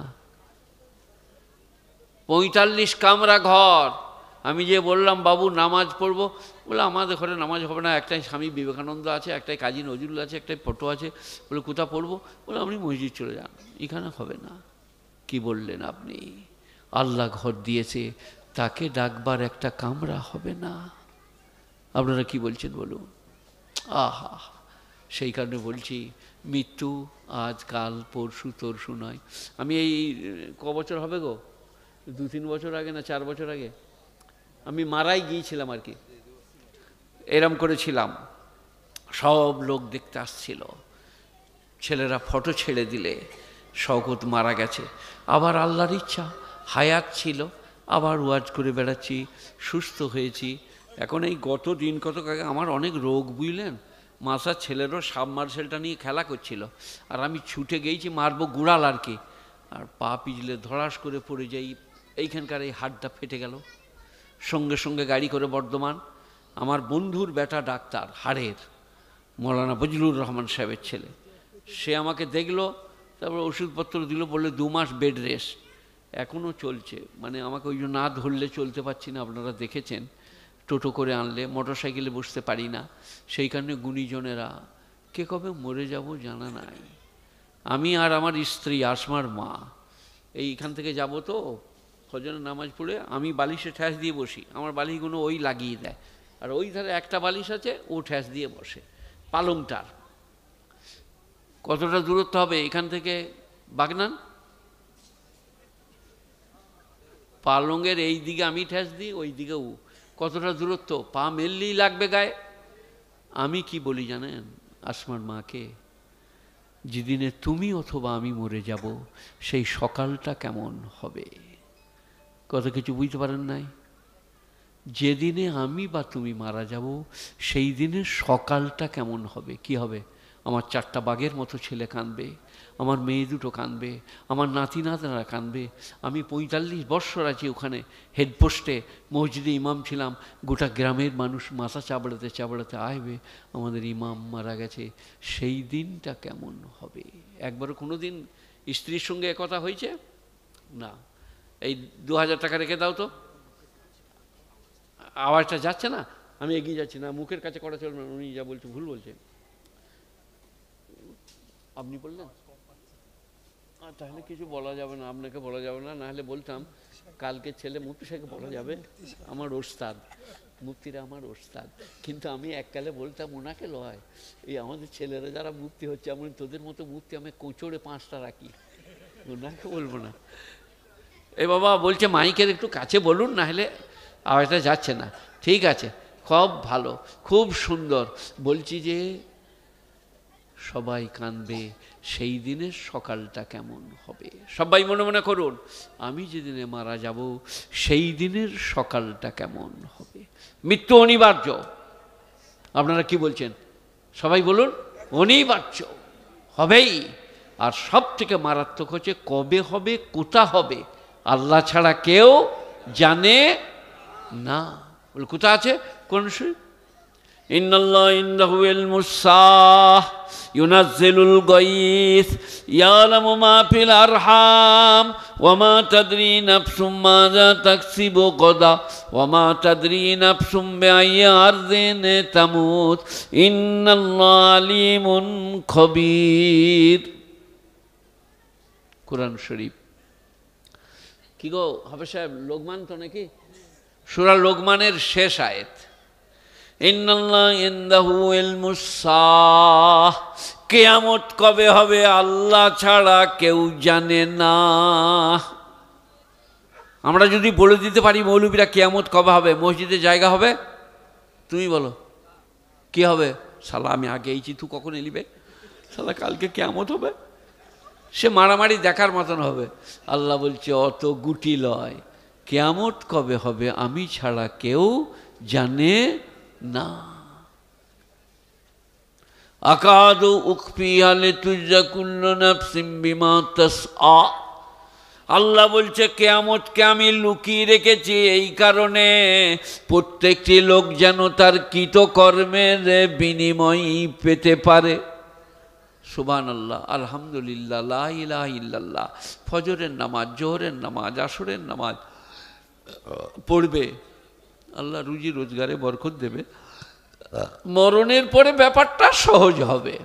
পঁয়তাল্লিশ কামরা ঘর আমি যে বললাম বাবু নামাজ পড়বো বলে আমাদের ঘরে নামাজ হবে না একটাই স্বামী বিবেকানন্দ আছে একটাই কাজী নজরুল আছে একটাই ফটো আছে বলে কোথা পড়বো বলে আপনি মসজিদ চলে যান এখানে হবে না কি বললেন আপনি আল্লাহ ঘর দিয়েছে তাকে ডাকবার একটা কামরা হবে না আপনারা কি বলছেন বলুন আহা সেই কারণে বলছি মৃত্যু আজ কাল পরশু তরশু নয় আমি এই ক বছর হবে গো দু তিন বছর আগে না চার বছর আগে আমি মারাই গিয়েছিলাম আর কি এরম করেছিলাম সব লোক দেখতে আসছিল ছেলেরা ফটো ছেড়ে দিলে শওকত মারা গেছে আবার আল্লাহর ইচ্ছা হায়াত ছিল আবার ওয়াজ করে বেড়াচ্ছি সুস্থ হয়েছি এখন এই গত দিন কতক আগে আমার অনেক রোগ বুঝলেন মাসার ছেলেরও মার্শালটা নিয়ে খেলা করছিল আর আমি ছুটে গেছি মারবো গুড়াল আর কি আর পা পিজলে ধরাস করে পড়ে যাই এইখানকার এই হাড়টা ফেটে গেল সঙ্গে সঙ্গে গাড়ি করে বর্ধমান আমার বন্ধুর বেটা ডাক্তার হাড়ের মৌলানা বজলুর রহমান সাহেবের ছেলে সে আমাকে দেখলো তারপর ওষুধপত্র দিল বললে দু মাস বেড রেস্ট এখনও চলছে মানে আমাকে ওই জন্য না ধরলে চলতে পারছি না আপনারা দেখেছেন টোটো করে আনলে মোটর সাইকেলে বসতে পারি না সেই কারণে গুণীজনেরা কে কবে মরে যাব জানা নাই আমি আর আমার স্ত্রী আসমার মা এইখান থেকে যাব তো ফজরের নামাজ পড়ে আমি বালিশে ঠ্যাস দিয়ে বসি আমার বালিশগুলো ওই লাগিয়ে দেয় আর ওই ধারে একটা বালিশ আছে ও ঠ্যাস দিয়ে বসে পালংটার কতটা দূরত্ব হবে এখান থেকে বাগনান পালঙ্গের এই দিকে আমি ঠেস দিই ওই দিকে ও কতটা দূরত্ব পা মেললেই লাগবে গায়ে আমি কি বলি জানেন আসমার মাকে যেদিনে তুমি অথবা আমি মরে যাব সেই সকালটা কেমন হবে কত কিছু বুঝতে পারেন নাই যেদিনে আমি বা তুমি মারা যাব সেই দিনের সকালটা কেমন হবে কি হবে আমার চারটা বাঘের মতো ছেলে কাঁদবে আমার মেয়ে দুটো কাঁদবে আমার নাতি নাতনারা কাঁদবে আমি পঁয়তাল্লিশ বৎসর আছি ওখানে হেডপোস্টে মসজিদে ইমাম ছিলাম গোটা গ্রামের মানুষ মাথা চাবড়াতে চাবড়াতে আসবে আমাদের ইমাম মারা গেছে সেই দিনটা কেমন হবে একবার কোনো দিন স্ত্রীর সঙ্গে কথা হয়েছে না এই দু হাজার টাকা রেখে দাও তো আওয়াজটা যাচ্ছে না আমি এগিয়ে যাচ্ছি না মুখের কাছে করা চলবে উনি যা বলছে ভুল বলছেন আপনি বললেন তাহলে কিছু বলা যাবে না আপনাকে বলা যাবে না নাহলে বলতাম কালকে ছেলে মুক্তি সাহেবকে বলা যাবে আমার ওস্তাদ মুক্তিরা আমার ওস্তাদ কিন্তু আমি এককালে বলতাম ওনাকে লয় এই আমাদের ছেলেরা যারা মুক্তি হচ্ছে আমি তোদের মতো মুক্তি আমি কোচড়ে পাঁচটা রাখি ওনাকে বলবো না এ বাবা বলছে মাইকের একটু কাছে বলুন নাহলে আওয়াজটা যাচ্ছে না ঠিক আছে খুব ভালো খুব সুন্দর বলছি যে সবাই কাঁদবে সেই দিনের সকালটা কেমন হবে সবাই মনে মনে করুন আমি যেদিনে মারা যাব সেই দিনের সকালটা কেমন হবে মৃত্যু অনিবার্য আপনারা কি বলছেন সবাই বলুন অনিবার্য হবেই আর সব থেকে মারাত্মক হচ্ছে কবে হবে কোথা হবে আল্লাহ ছাড়া কেউ জানে না বল কোথা আছে কোন শরীফ ইন্দাহ মুসাহ ইউনাজ্জিলুল গাইস ইয়ালামু মা ফিল আরহাম ওয়া মা তাদরি নাফসুম মাযা তাকসিবু গাদা ওয়া মা তাদরি নাফসুম বিআইয়ি আরদিন তামুত ইন্নাল্লাহ আলিমুন খবীর কোরআন শরীফ কি গো হবে সাহেব লোকমান তো নাকি সুরা লোকমানের শেষ আয়েত কেয়ামত কবে হবে আল্লাহ ছাড়া কেউ জানে না আমরা যদি বলে দিতে পারি মৌলবীরা কেয়ামত কবে হবে মসজিদে জায়গা হবে তুমি বলো কি হবে সালা আমি আগে এইছি তু কখন এলিবে সালা কালকে কেয়ামত হবে সে মারামারি দেখার মতন হবে আল্লাহ বলছে অত গুটি লয় কেয়ামত কবে হবে আমি ছাড়া কেউ জানে না আকাদ উকফি আলে তুজা কুল্ল নাফসিম বিমা তাস আ আল্লাহ বলছে কেয়ামতকে আমি লুকিয়ে রেখেছি এই কারণে প্রত্যেকটি লোক যেন তার কৃতকর্মের বিনিময় পেতে পারে সুবান আল্লাহ আলহামদুলিল্লাহ ইলাহ ইল্লাল্লাহ ফজরের নামাজ জোহরের নামাজ আসরের নামাজ পড়বে আল্লাহ রুজি রোজগারে বরকত দেবে হ্যাঁ। মরণের পরে ব্যাপারটা সহজ হবে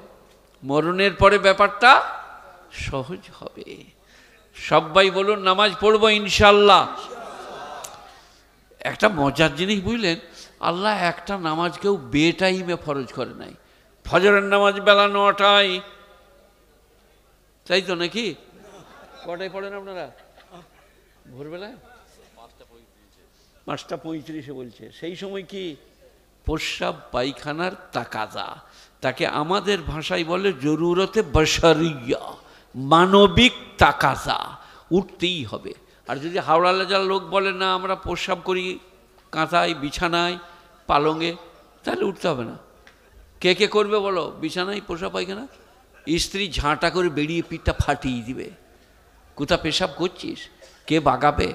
মরণের পরে ব্যাপারটা সহজ হবে সবাই বলুন নামাজ পড়বো ইনশাল্লাহ একটা মজার জিনিস বুঝলেন আল্লাহ একটা নামাজ কেউ বেটাইমে ফরজ করে নাই ফজরের নামাজ বেলা নটায় তাই তো নাকি কটায় পড়েন আপনারা ভোরবেলায় পাঁচটা পঁয়ত্রিশে বলছে সেই সময় কি প্রস্রাব পায়খানার তাকাদা তাকে আমাদের ভাষায় বলে জরুরতে বসারিয়া মানবিক তাকাদা উঠতেই হবে আর যদি হাওড়া লেজার লোক বলে না আমরা প্রস্রাব করি কাঁথায় বিছানায় পালঙ্গে তাহলে উঠতে হবে না কে কে করবে বলো বিছানায় পোষা পায়খানা স্ত্রী ঝাঁটা করে বেরিয়ে পিঠটা ফাটিয়ে দিবে কোথা পেশাব করছিস কে বাগাবে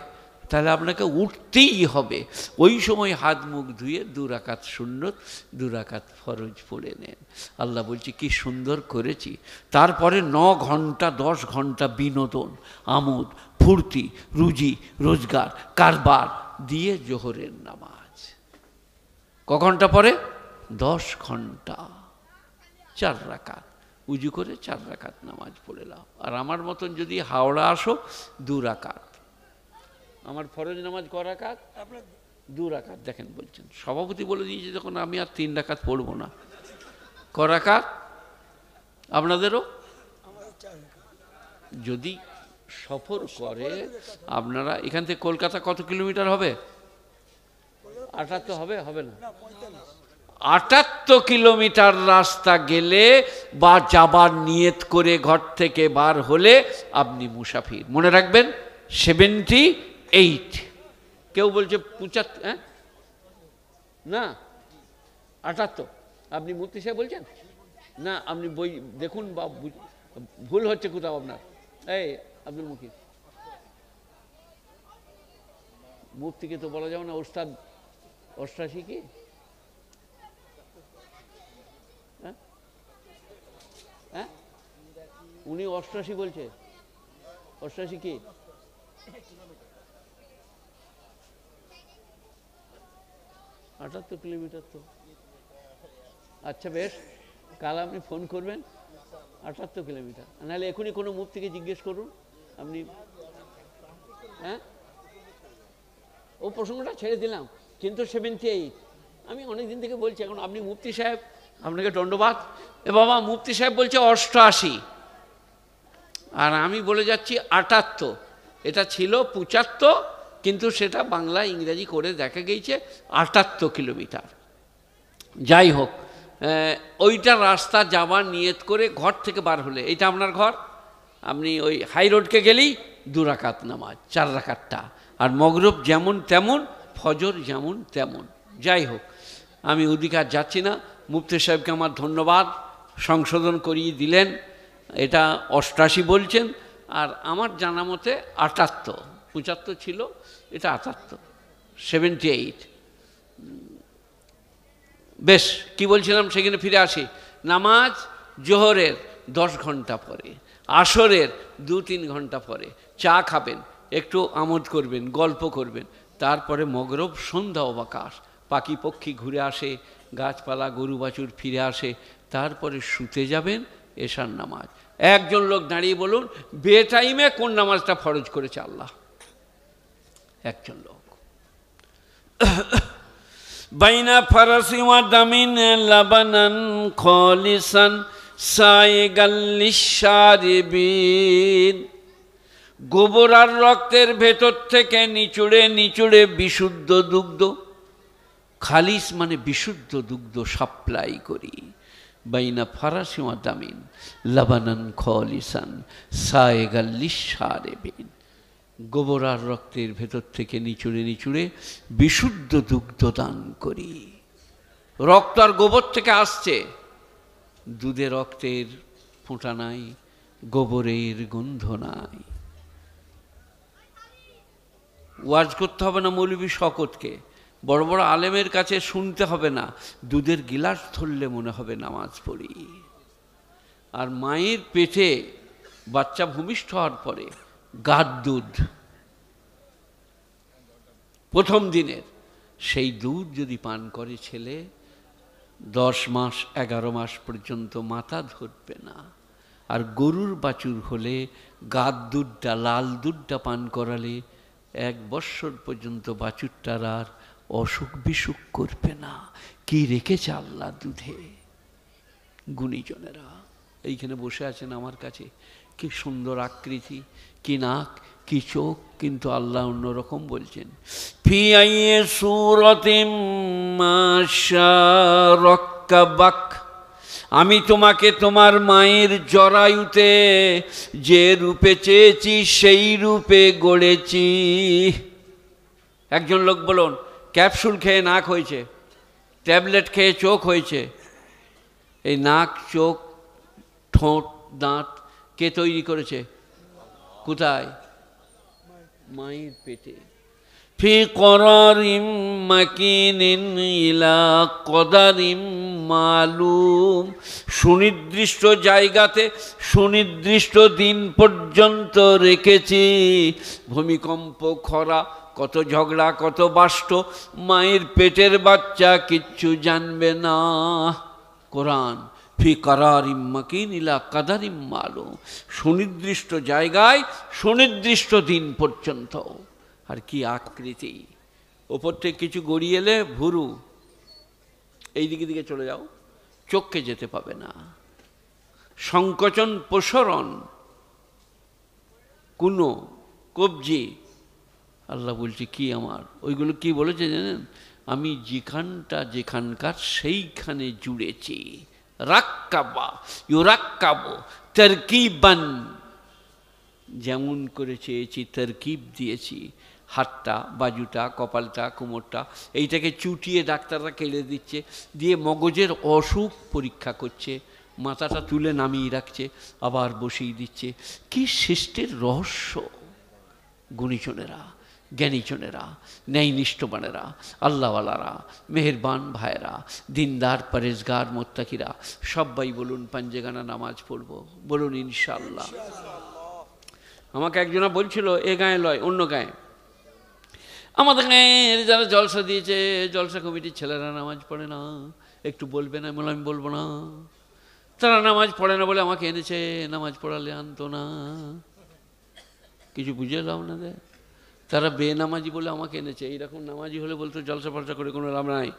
তাহলে আপনাকে উঠতেই হবে ওই সময় হাত মুখ ধুয়ে দুরাকাত সুন্নত দুরাকাত ফরজ পড়ে নেন আল্লাহ বলছি কি সুন্দর করেছি তারপরে ন ঘন্টা দশ ঘন্টা বিনোদন আমোদ ফুর্তি রুজি রোজগার কারবার দিয়ে জোহরের নামাজ ক ঘন্টা পরে দশ ঘন্টা চার রাকাত উজু করে চার রাকাত নামাজ পড়ে আর আমার মতন যদি হাওড়া আসো দু রাকাত আমার ফরজ নামাজ ক রাখাত দু রাকাত দেখেন বলছেন সভাপতি বলে দিয়েছে যখন আমি আর তিন রাকাত পড়ব না ক রাখাত আপনাদেরও যদি সফর করে আপনারা এখান থেকে কলকাতা কত কিলোমিটার হবে আটাত্তর হবে হবে না আটাত্তর কিলোমিটার রাস্তা গেলে বা যাবার নিয়ত করে ঘর থেকে বার হলে আপনি মুসাফির মনে রাখবেন সেভেন্টি এইট কেউ বলছে পঁচাত্তর হ্যাঁ না আটাত্তর আপনি মূর্তি সাহেব বলছেন না আপনি বই দেখুন বা ভুল হচ্ছে কোথাও আপনার এই আব্দুল মুখী মূর্তিকে তো বলা যাবে না ওস্তাদ অষ্টাশি কি হ্যাঁ? হ্যাঁ উনি অষ্টাশি বলছে অষ্টাশি কি আটাত্তর কিলোমিটার তো আচ্ছা বেশ কাল আপনি ফোন করবেন আটাত্তর কিলোমিটার নাহলে এখনই কোনো থেকে জিজ্ঞেস করুন আপনি হ্যাঁ ও প্রসঙ্গটা ছেড়ে দিলাম কিন্তু সেভেন্টি এইট আমি অনেক দিন থেকে বলছি এখন আপনি মুফতি সাহেব আপনাকে দণ্ডবাদ এ বাবা মুফতি সাহেব বলছে অষ্টআশি আর আমি বলে যাচ্ছি আটাত্তর এটা ছিল পঁচাত্তর কিন্তু সেটা বাংলা ইংরেজি করে দেখা গিয়েছে আটাত্তর কিলোমিটার যাই হোক ওইটা রাস্তা যাওয়ার নিয়ত করে ঘর থেকে বার হলে এটা আপনার ঘর আপনি ওই হাই রোডকে গেলেই দুরাকাত নামাজ চার রাকাতটা আর মগরব যেমন তেমন ফজর যেমন তেমন যাই হোক আমি অধিকার যাচ্ছি না মুফতি সাহেবকে আমার ধন্যবাদ সংশোধন করিয়ে দিলেন এটা অষ্টাশি বলছেন আর আমার জানা মতে আটাত্তর পঁচাত্তর ছিল এটা আটাত্তর সেভেন্টি এইট বেশ কি বলছিলাম সেখানে ফিরে আসি নামাজ জোহরের দশ ঘন্টা পরে আসরের দু তিন ঘন্টা পরে চা খাবেন একটু আমোদ করবেন গল্প করবেন তারপরে মগরব সন্ধ্যা অবকাশ পাখি পক্ষী ঘুরে আসে গাছপালা গরু বাছুর ফিরে আসে তারপরে শুতে যাবেন এশার নামাজ একজন লোক দাঁড়িয়ে বলুন বে টাইমে কোন নামাজটা ফরজ করেছে আল্লাহ একজন লোক বাইনা ফারাসি ওয়া দামিন লাবানান খলিসান সাইগাল্লিশারিবিন গোবর আর রক্তের ভেতর থেকে নিচুড়ে নিচুড়ে বিশুদ্ধ দুগ্ধ খালিস মানে বিশুদ্ধ দুগ্ধ সাপ্লাই করি বাইনা ফরাসিমা ওয়া দামিন লাবানান খলিসান সাইগাল্লিশারিবিন গোবর আর রক্তের ভেতর থেকে নিচুড়ে নিচুড়ে বিশুদ্ধ দুগ্ধ দান করি রক্ত আর গোবর থেকে আসছে দুধে রক্তের ফোঁটা নাই গোবরের গন্ধ নাই ওয়াজ করতে হবে না মৌলবি শকতকে বড় বড় আলেমের কাছে শুনতে হবে না দুধের গিলাস ধরলে মনে হবে নামাজ পড়ি আর মায়ের পেটে বাচ্চা ভূমিষ্ঠ হওয়ার পরে গার দুধ প্রথম দিনের সেই দুধ যদি পান করে ছেলে দশ মাস এগারো মাস পর্যন্ত মাথা ধরবে না আর গরুর বাছুর হলে গাদ দুধটা লাল দুধটা পান করালে এক বৎসর পর্যন্ত বাছুরটার আর অসুখ বিসুখ করবে না কি রেখেছে আল্লাহ দুধে গুণীজনেরা এইখানে বসে আছেন আমার কাছে কি সুন্দর আকৃতি কি নাক কি চোখ কিন্তু আল্লাহ অন্যরকম বলছেন ফিআইয়ে সুরতিম রক্কাবাক আমি তোমাকে তোমার মায়ের জরায়ুতে যে রূপে চেয়েছি সেই রূপে গড়েছি একজন লোক বলুন ক্যাপসুল খেয়ে নাক হয়েছে ট্যাবলেট খেয়ে চোখ হয়েছে এই নাক চোখ ঠোঁট দাঁত কে তৈরি করেছে কোথায় মায়ের পেটে ফি করারিম মাকিনিন ইলা কদারিম মালুম সুনির্দিষ্ট জায়গাতে সুনির্দিষ্ট দিন পর্যন্ত রেখেছি ভূমিকম্প খরা কত ঝগড়া কত বাষ্ট মায়ের পেটের বাচ্চা কিচ্ছু জানবে না কোরআন ফি কারার ইম্মাকিন ইলা কাদার ইম্মালো সুনির্দিষ্ট জায়গায় সুনির্দিষ্ট দিন পর্যন্ত আর কি আকৃতি ওপর থেকে কিছু গড়িয়ে এলে ভুরু এই দিকে দিকে চলে যাও চোখকে যেতে পাবে না সংকোচন প্রসরণ কোনো কবজি আল্লাহ বলছে কি আমার ওইগুলো কি বলেছে জানেন আমি যেখানটা যেখানকার সেইখানে জুড়েছি রাক্কাবা ইউরাক্কাবো তরকিবান যেমন করে চেয়েছি তরকিব দিয়েছি হাতটা বাজুটা কপালটা কোমরটা এইটাকে চুটিয়ে ডাক্তাররা কেড়ে দিচ্ছে দিয়ে মগজের অসুখ পরীক্ষা করছে মাথাটা তুলে নামিয়ে রাখছে আবার বসিয়ে দিচ্ছে কি সৃষ্টির রহস্য গুণীজনেরা জ্ঞানীজনেরা ন্যায়নিষ্ঠবানেরা আল্লাহওয়ালারা মেহেরবান ভাইরা দিনদার পরেজগার মোত্তাকিরা সবাই বলুন পাঞ্জেগানা নামাজ পড়ব বলুন ইনশাল্লাহ আমাকে একজনা বলছিল এ গায়ে লয় অন্য গায়ে আমাদের গায়ে যারা জলসা দিয়েছে জলসা কমিটির ছেলেরা নামাজ পড়ে না একটু বলবে না বলে আমি বলবো না তারা নামাজ পড়ে না বলে আমাকে এনেছে নামাজ পড়ালে আনতো না কিছু বুঝে যাও না দেয় তারা বেনামাজি বলে আমাকে এনেছে এইরকম নামাজি হলে বলতো জলসা ফলসা করে কোনো লাভ নাই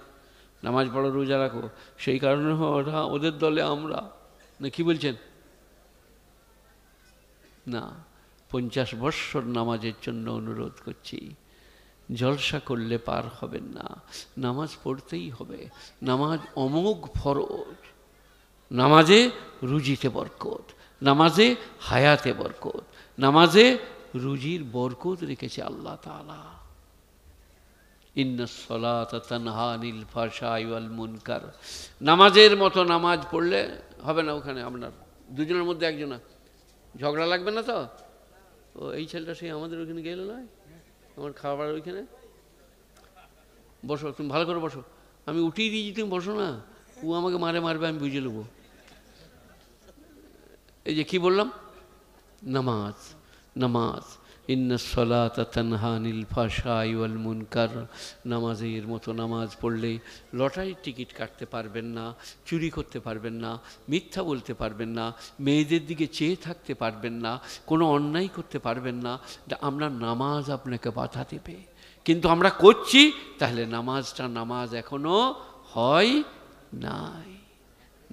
নামাজ পড়ো রোজা রাখো সেই কারণে ওরা ওদের দলে আমরা না কি বলছেন না পঞ্চাশ বৎসর নামাজের জন্য অনুরোধ করছি জলসা করলে পার হবেন না নামাজ পড়তেই হবে নামাজ অমোঘ ফরজ নামাজে রুজিতে বরকত নামাজে হায়াতে বরকত নামাজে রুজির বরকত রেখেছে আল্লাহ তালা মুনকার নামাজের মতো নামাজ পড়লে হবে না ওখানে আপনার দুজনের মধ্যে একজনা ঝগড়া লাগবে না তো ও এই ছেলেটা সেই আমাদের ওইখানে গেল নয় আমার খাবার ওইখানে বসো তুমি ভালো করে বসো আমি উঠিয়ে দিয়েছি তুমি বসো না ও আমাকে মারে মারবে আমি বুঝে নেবো এই যে কি বললাম নামাজ নামাজ ইন্নসলাতানহানিল ওয়াল মুনকার নামাজের মতো নামাজ পড়লে লটারির টিকিট কাটতে পারবেন না চুরি করতে পারবেন না মিথ্যা বলতে পারবেন না মেয়েদের দিকে চেয়ে থাকতে পারবেন না কোনো অন্যায় করতে পারবেন না আমরা নামাজ আপনাকে বাধা দেবে কিন্তু আমরা করছি তাহলে নামাজটা নামাজ এখনও হয় নাই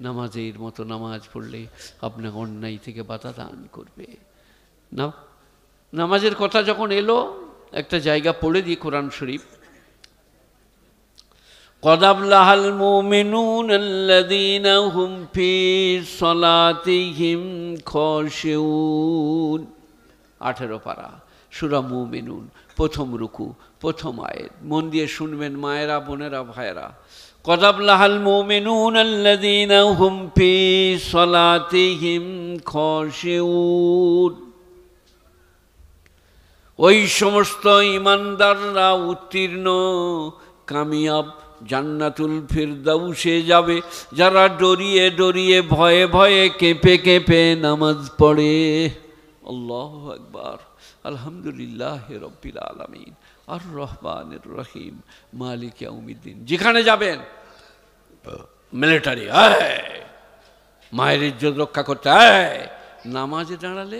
নামাজের মতো নামাজ পড়লে আপনাকে অন্যায় থেকে বাধা দান করবে না নামাজের কথা যখন এলো একটা জায়গা পড়ে দিই কোরআন শরীফ কদাবলাহাল মুমিনুন আল্লাদিন হুম ফি সলাতিহিম খাশিউন আঠেরো পাড়া সূরা মুমিনুন প্রথম রুকু প্রথম আয়ের মন দিয়ে শুনবেন মায়েরা বোনেরা ভাইয়েরা কদাবলাহাল মুমিনুন আল্লাদিন হুম ফি সলাতিহিম খাশিউন ওই সমস্ত ইমানদাররা উত্তীর্ণ কামিয়াব জান্নাতুল ফিরদাউসে যাবে যারা ডরিয়ে ডরিয়ে ভয়ে ভয়ে কেঁপে কেঁপে নামাজ পড়ে আল্লাহ একবার আলহামদুলিল্লাহ রব্বিল আলমিন আর রহমান রহিম মালিক উমিদ্দিন যেখানে যাবেন মিলিটারি মায়ের ইজ্জত রক্ষা করতে নামাজে দাঁড়ালে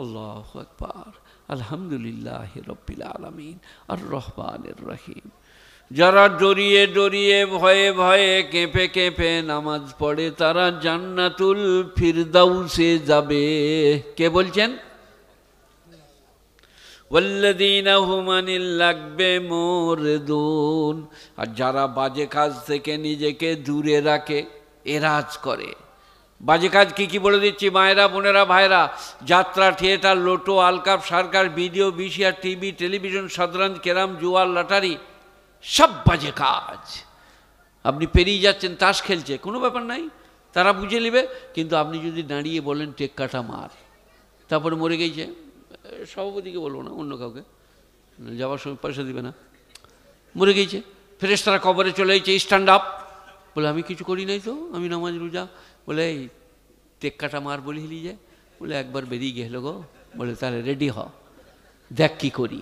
আল্লাহ একবার আলহামদুলিল্লাহ রব্বিল আলমিন আর রহমানের রহিম যারা জড়িয়ে জড়িয়ে ভয়ে ভয়ে কেঁপে কেঁপে নামাজ পড়ে তারা জান্নাতুল ফিরদাউসে যাবে কে বলছেন লাগবে মোরেদুন আর যারা বাজে কাজ থেকে নিজেকে দূরে রাখে এরাজ করে বাজে কাজ কী কী বলে দিচ্ছি মায়েরা বোনেরা ভাইরা যাত্রা থিয়েটার লোটো আলকাপ সার্কার বিডিও বিশিয়া টিভি টেলিভিশন সাধারণ কেরাম জুয়ার লটারি সব বাজে কাজ আপনি পেরিয়ে যাচ্ছেন তাস খেলছে কোনো ব্যাপার নাই তারা বুঝে নেবে কিন্তু আপনি যদি দাঁড়িয়ে বলেন কাটা মার তারপরে মরে গেছে সভাপতিকে বলবো না অন্য কাউকে যাওয়ার সময় পয়সা দিবে না মরে গেছে ফেরেস তারা কবরে চলে গেছে স্ট্যান্ড আপ বলে আমি কিছু করি নাই তো আমি নামাজ রোজা বলে এই টেক্কাটা মার বলিলি যে বলে একবার বেরিয়ে গেল গো বলে তাহলে রেডি হ দেখ কি করি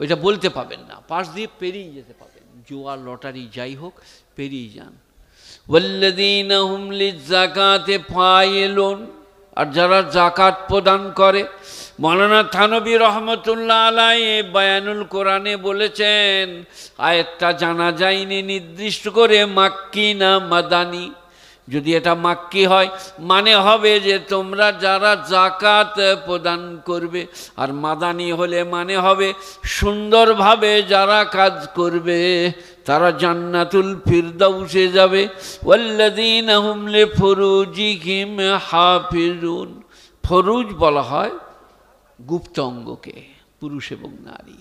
ওইটা বলতে পাবেন না পাশ দিয়ে পেরিয়ে যেতে পাবেন জোয়ার লটারি যাই হোক পেরিয়ে যান জাকাতে আর যারা জাকাত প্রদান করে মৌলানা থানবি রহমতুল্লাহ আলাই বায়ানুল কোরআনে বলেছেন আয়ত্তা জানা যায়নি নির্দিষ্ট করে মাক্কি না মাদানি যদি এটা মাক্কি হয় মানে হবে যে তোমরা যারা জাকাত প্রদান করবে আর মাদানি হলে মানে হবে সুন্দরভাবে যারা কাজ করবে তারা জান্নাতুল ফিরদাউসে যাবে ওল্লাদিন হুমলে ফরুজি কিম হাফিরুন ফরুজ বলা হয় গুপ্ত অঙ্গকে পুরুষ এবং নারী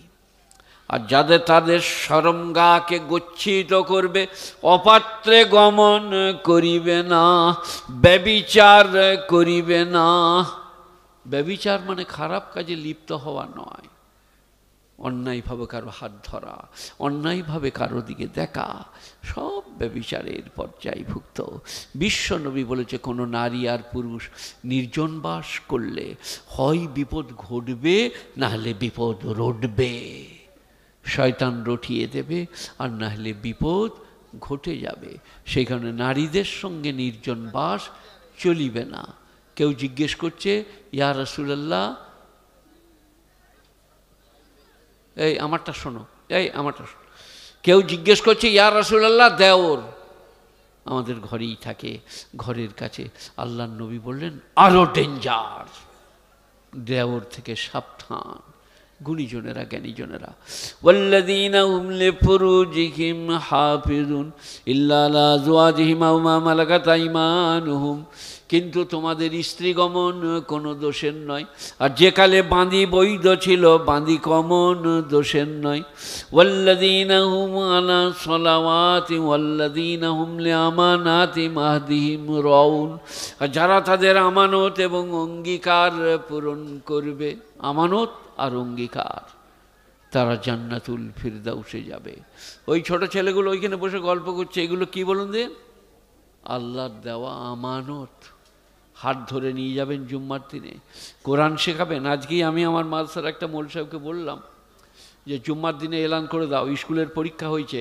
আর যাদের তাদের সরমগাকে গচ্ছিত করবে অপাত্রে গমন করিবে না ব্যবিচার করিবে না ব্যবিচার মানে খারাপ কাজে লিপ্ত হওয়া নয় অন্যায়ভাবে কারো হাত ধরা অন্যায়ভাবে কারো দিকে দেখা সব ব্যবিচারের পর্যায়ভুক্ত বিশ্বনবী বলেছে কোনো নারী আর পুরুষ নির্জন বাস করলে হয় বিপদ ঘটবে নাহলে বিপদ রটবে শয়তান রটিয়ে দেবে আর না হলে বিপদ ঘটে যাবে সেখানে নারীদের সঙ্গে নির্জন বাস চলিবে না কেউ জিজ্ঞেস করছে ইয়া রসুলাল্লাহ এই আমারটা শোনো এই আমারটা শোনো কেউ জিজ্ঞেস করছে ইয়া রসুলাল্লাহ দেওর আমাদের ঘরেই থাকে ঘরের কাছে আল্লাহ নবী বললেন আরও ডেঞ্জার দেওর থেকে সাবধান গুণীজনেরা জ্ঞানীজনেরা ওয়াল্লাযীনা হুম লিফুরুজিহিম হাফিজুন ইল্লা আলা আও মা মালাকাত আইমানুহুম কিন্তু তোমাদের স্ত্রীগমন কোনো দোষের নয় আর যে কালে বাঁধি বৈধ ছিল বাঁধি কমন দোষের নয় ওয়াল্লাদিন হুম আলা সলাওয়াতি ওয়াল্লাদিন হুমলে আমানাতি মাহদিহিম রউন আর যারা তাদের আমানত এবং অঙ্গীকার পূরণ করবে আমানত আর অঙ্গীকার তারা জান্নাতুল ফিরদাউসে যাবে ওই ছোট ছেলেগুলো ওইখানে বসে গল্প করছে এগুলো কি বলুন দেন আল্লাহর দেওয়া আমানত হাত ধরে নিয়ে যাবেন জুম্মার দিনে কোরআন শেখাবেন আজকেই আমি আমার মাদ্রাসার একটা মোল সাহেবকে বললাম যে জুম্মার দিনে এলান করে দাও স্কুলের পরীক্ষা হয়েছে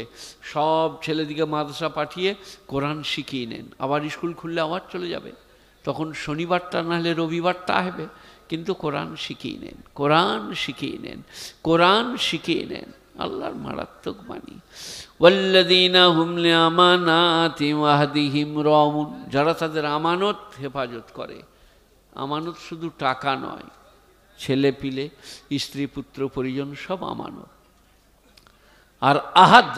সব ছেলেদিকে মাদ্রাসা পাঠিয়ে কোরআন শিখিয়ে নেন আবার স্কুল খুললে আবার চলে যাবে তখন শনিবারটা না হলে রবিবারটা আসবে কিন্তু কোরআন শিখিয়ে নেন কোরআন শিখিয়ে নেন কোরআন শিখিয়ে নেন আল্লাহর মারাত্মক বাণী ওল্লাদিনা হুমলে আমানাতি যারা তাদের আমানত হেফাজত করে আমানত শুধু টাকা নয় ছেলে পিলে স্ত্রী পুত্র পরিজন সব আমানত আর আহাদ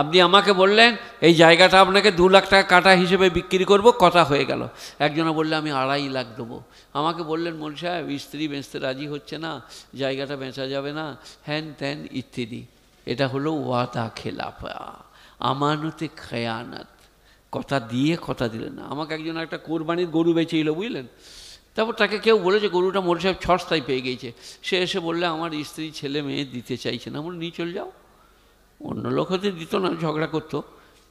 আপনি আমাকে বললেন এই জায়গাটা আপনাকে দু লাখ টাকা কাটা হিসেবে বিক্রি করব কথা হয়ে গেল একজনে বললে আমি আড়াই লাখ দেবো আমাকে বললেন মন সাহেব স্ত্রী বেঁচতে রাজি হচ্ছে না জায়গাটা বেঁচা যাবে না হ্যান ত্যান ইত্যাদি এটা হলো ওয়াদা খেলাফা আমানতে খেয়ানাত কথা দিয়ে কথা দিলেন না আমাকে একজন একটা কোরবানির গরু এলো বুঝলেন তারপর তাকে কেউ বলেছে গরুটা মোল সাহেব ছস্তায় পেয়ে গিয়েছে সে এসে বললে আমার স্ত্রী ছেলে মেয়ে দিতে চাইছে না বলে নিয়ে চলে যাও অন্য লোক হতে দিত না ঝগড়া করতো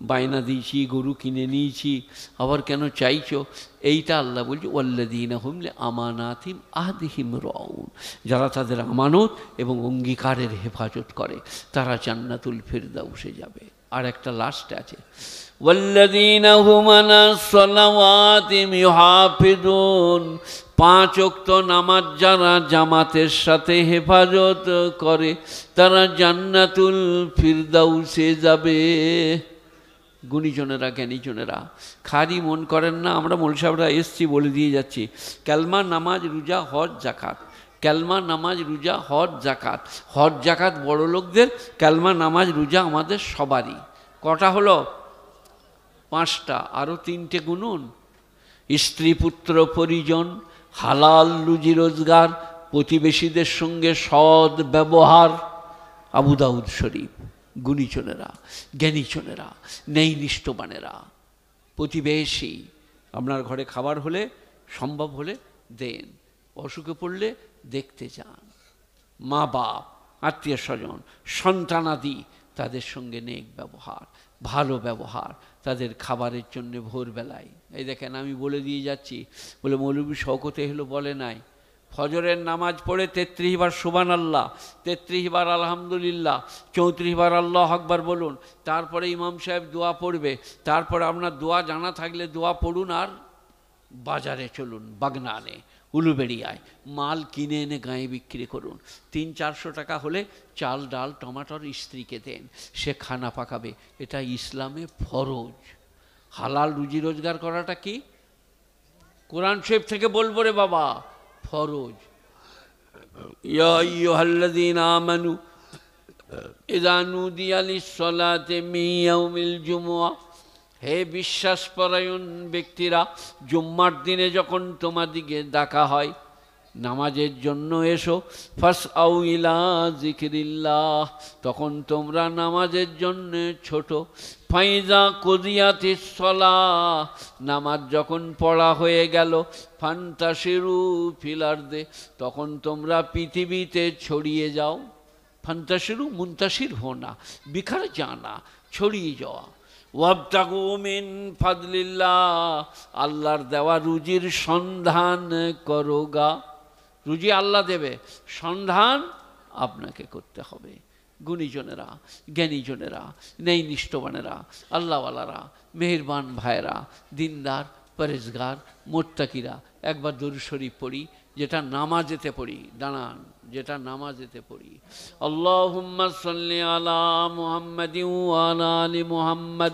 বায়না দিয়েছি গরু কিনে নিয়েছি আবার কেন চাইছো এইটা আল্লাহ বলছে ওয়াল্লাদিন হুমলে আমানাথিম আহদিহিম রাউন যারা তাদের আমানত এবং অঙ্গীকারের হেফাজত করে তারা জান্নাতুল ফিরদাউসে যাবে আর একটা লাস্ট আছে والذين هم على الصلوات পাঁচ অক্ত নামাজ যারা জামাতের সাথে হেফাজত করে তারা জান্নাতুল ফিরদাউসে যাবে গুণীজনেরা জ্ঞানীজনেরা খারি মন করেন না আমরা মোলসাবরা এসছি বলে দিয়ে যাচ্ছি ক্যালমা নামাজ রোজা হজ জাকাত ক্যালমা নামাজ রোজা হজ জাকাত হজ জাকাত বড় লোকদের ক্যালমা নামাজ রোজা আমাদের সবারই কটা হলো পাঁচটা আরও তিনটে গুনুন স্ত্রী পুত্র পরিজন হালাল রুজি রোজগার প্রতিবেশীদের সঙ্গে সদ ব্যবহার আবুদাউদ শরীফ গুণীচনেরা জ্ঞানীচনেরা নেই নিষ্ঠবানেরা প্রতিবেশী আপনার ঘরে খাবার হলে সম্ভব হলে দেন অসুখে পড়লে দেখতে যান মা বাপ আত্মীয় স্বজন সন্তানাদি তাদের সঙ্গে নেক ব্যবহার ভালো ব্যবহার তাদের খাবারের জন্য ভোরবেলায় এই দেখেন আমি বলে দিয়ে যাচ্ছি বলে মৌলবী শকতে হলো বলে নাই ফজরের নামাজ পড়ে তেত্রিশ বার সুবান আল্লাহ তেত্রিশ বার আলহামদুলিল্লাহ চৌত্রিশ বার আল্লাহ আকবার বলুন তারপরে ইমাম সাহেব দোয়া পড়বে তারপরে আপনার দোয়া জানা থাকলে দোয়া পড়ুন আর বাজারে চলুন বাগনানে উলুবেড়িয়ায় মাল কিনে এনে গায়ে বিক্রি করুন তিন চারশো টাকা হলে চাল ডাল টমাটোর স্ত্রীকে দেন সে খানা পাকাবে এটা ইসলামে ফরজ হালাল রুজি রোজগার করাটা কি কোরআন শরীফ থেকে বলবো রে বাবা ফরজ আমানু ইদানুদিয়ালি সলাতে মিয়াউমিল জুমুয়া হে বিশ্বাসপরায়ণ ব্যক্তিরা জুম্মার দিনে যখন তোমাদিকে ডাকা হয় নামাজের জন্য এসো ফাস ইলা জিকিরিল্লাহ তখন তোমরা নামাজের জন্য ছোট ফাইজা কদিয়াতি সলা নামাজ যখন পড়া হয়ে গেল ফান্তাসিরু ফিলার দে তখন তোমরা পৃথিবীতে ছড়িয়ে যাও ফান্তাসিরু মুন্তাসির হোনা বিখার জানা ছড়িয়ে যাওয়া ওয়াবতাগুমিন ফাদলিল্লাহ আল্লাহর দেওয়া রুজির সন্ধান করো গা রুজি আল্লাহ দেবে সন্ধান আপনাকে করতে হবে গুণীজনেরা জ্ঞানীজনেরা নেই নিষ্ঠবানেরা আল্লাহওয়ালারা মেহেরবান ভাইরা দিনদার পরেজগার মোত্তাকিরা একবার দূর শরীফ পড়ি যেটা নামাজেতে পড়ি দাঁড়ান যেটা নামাজেতে পড়ি আল্লাহ সাল্লি আলা মুহাম্মদ আলা আলী মুহাম্মদ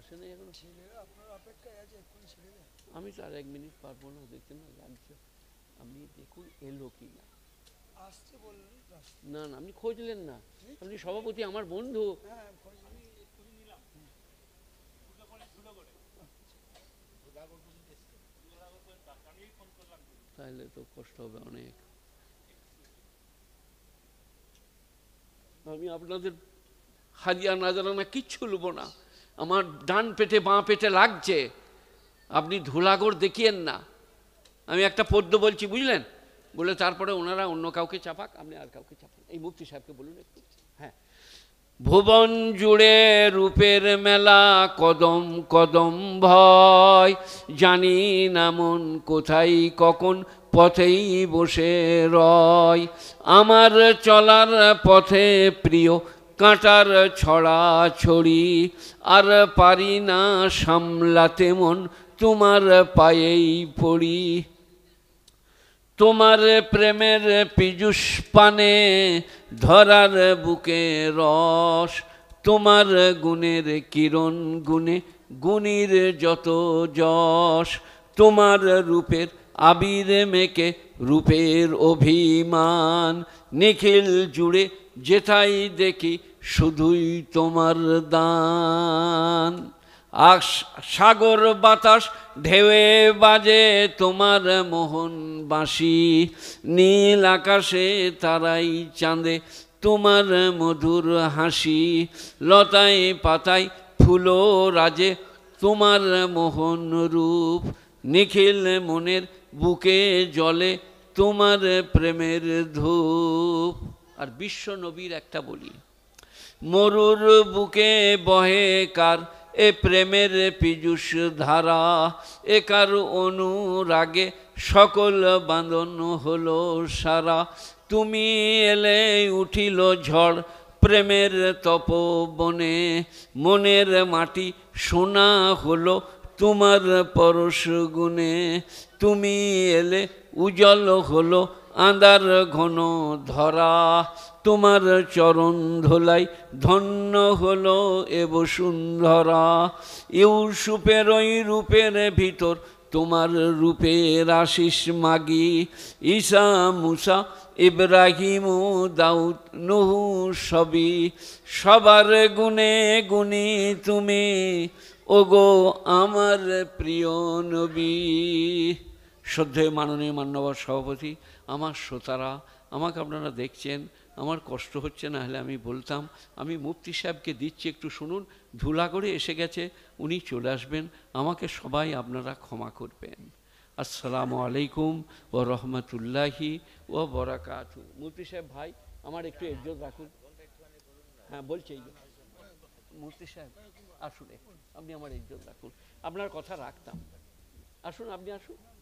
আসে নাই এখন আমি তো আর এক মিনিট পারবো না দেখতে না লাগছে আপনি দেখুন এলো কি না না না আপনি খোঁজলেন না আপনি সভাপতি আমার বন্ধু হ্যাঁ, হ্যাঁ, তাহলে তো কষ্ট হবে অনেক আমি আপনাদের হাজিয়া না জানা কিচ্ছু লুবো না আমার ডান পেটে বাঁ পেটে লাগছে আপনি ধুলাগর দেখিয়েন না আমি একটা পদ্য বলছি বুঝলেন বলে তারপরে ওনারা অন্য কাউকে চাপাক আপনি আর কাউকে চাপাক এই মুক্তি সাহেবকে বলুন একটু হ্যাঁ ভুবন জুড়ে রূপের মেলা কদম কদম ভয় জানি নামন কোথায় কখন পথেই বসে রয় আমার চলার পথে প্রিয় কাঁটার ছড়া ছড়ি আর পারি না সামলাতে মন তোমার পায়েই পড়ি তোমার প্রেমের পীযুষ পানে ধরার বুকে রস তোমার গুণের কিরণ গুণে গুণীর যত যশ তোমার রূপের আবির মেকে রূপের অভিমান নিখিল জুড়ে যেথাই দেখি শুধুই তোমার দান সাগর বাতাস ঢেউয়ে বাজে তোমার মোহন বাঁশি নীল আকাশে তারাই চাঁদে তোমার মধুর হাসি লতায় পাতায় ফুলো রাজে তোমার মোহন রূপ নিখিল মনের বুকে জলে তোমার প্রেমের ধূপ আর বিশ্ব নবীর একটা বলি মরুর বুকে বহে কার এ প্রেমের পীযুষ ধারা এ কার অনুরাগে সকল বাঁধন হলো সারা তুমি এলে উঠিল ঝড় প্রেমের তপবনে মনের মাটি সোনা হলো তোমার পরশ গুণে তুমি এলে উজ্জ্বল হলো আঁদার ঘন ধরা তোমার চরণ ধোলাই ধন্য হলো এ বসুন্ধরা ইউসুপের ওই রূপের ভিতর তোমার রূপের আশিস মাগি ঈশা মুসা ইব্রাহিম দাউদ নহু সবি সবার গুণে গুণে তুমি ওগো আমার প্রিয় নবী শ্রদ্ধে মাননীয় মান্যবর সভাপতি আমার শ্রোতারা আমাকে আপনারা দেখছেন আমার কষ্ট হচ্ছে না হলে আমি বলতাম আমি মুফতি সাহেবকে দিচ্ছি একটু শুনুন ধুলা করে এসে গেছে উনি চলে আসবেন আমাকে সবাই আপনারা ক্ষমা করবেন আসসালামু আলাইকুম ও রহমতুল্লাহি ও বরাকাত মুফতি সাহেব ভাই আমার একটু ইজ্জত রাখুন হ্যাঁ বলছি মুফতি সাহেব আসুন আপনি আমার ইজ্জত রাখুন আপনার কথা রাখতাম আসুন আপনি আসুন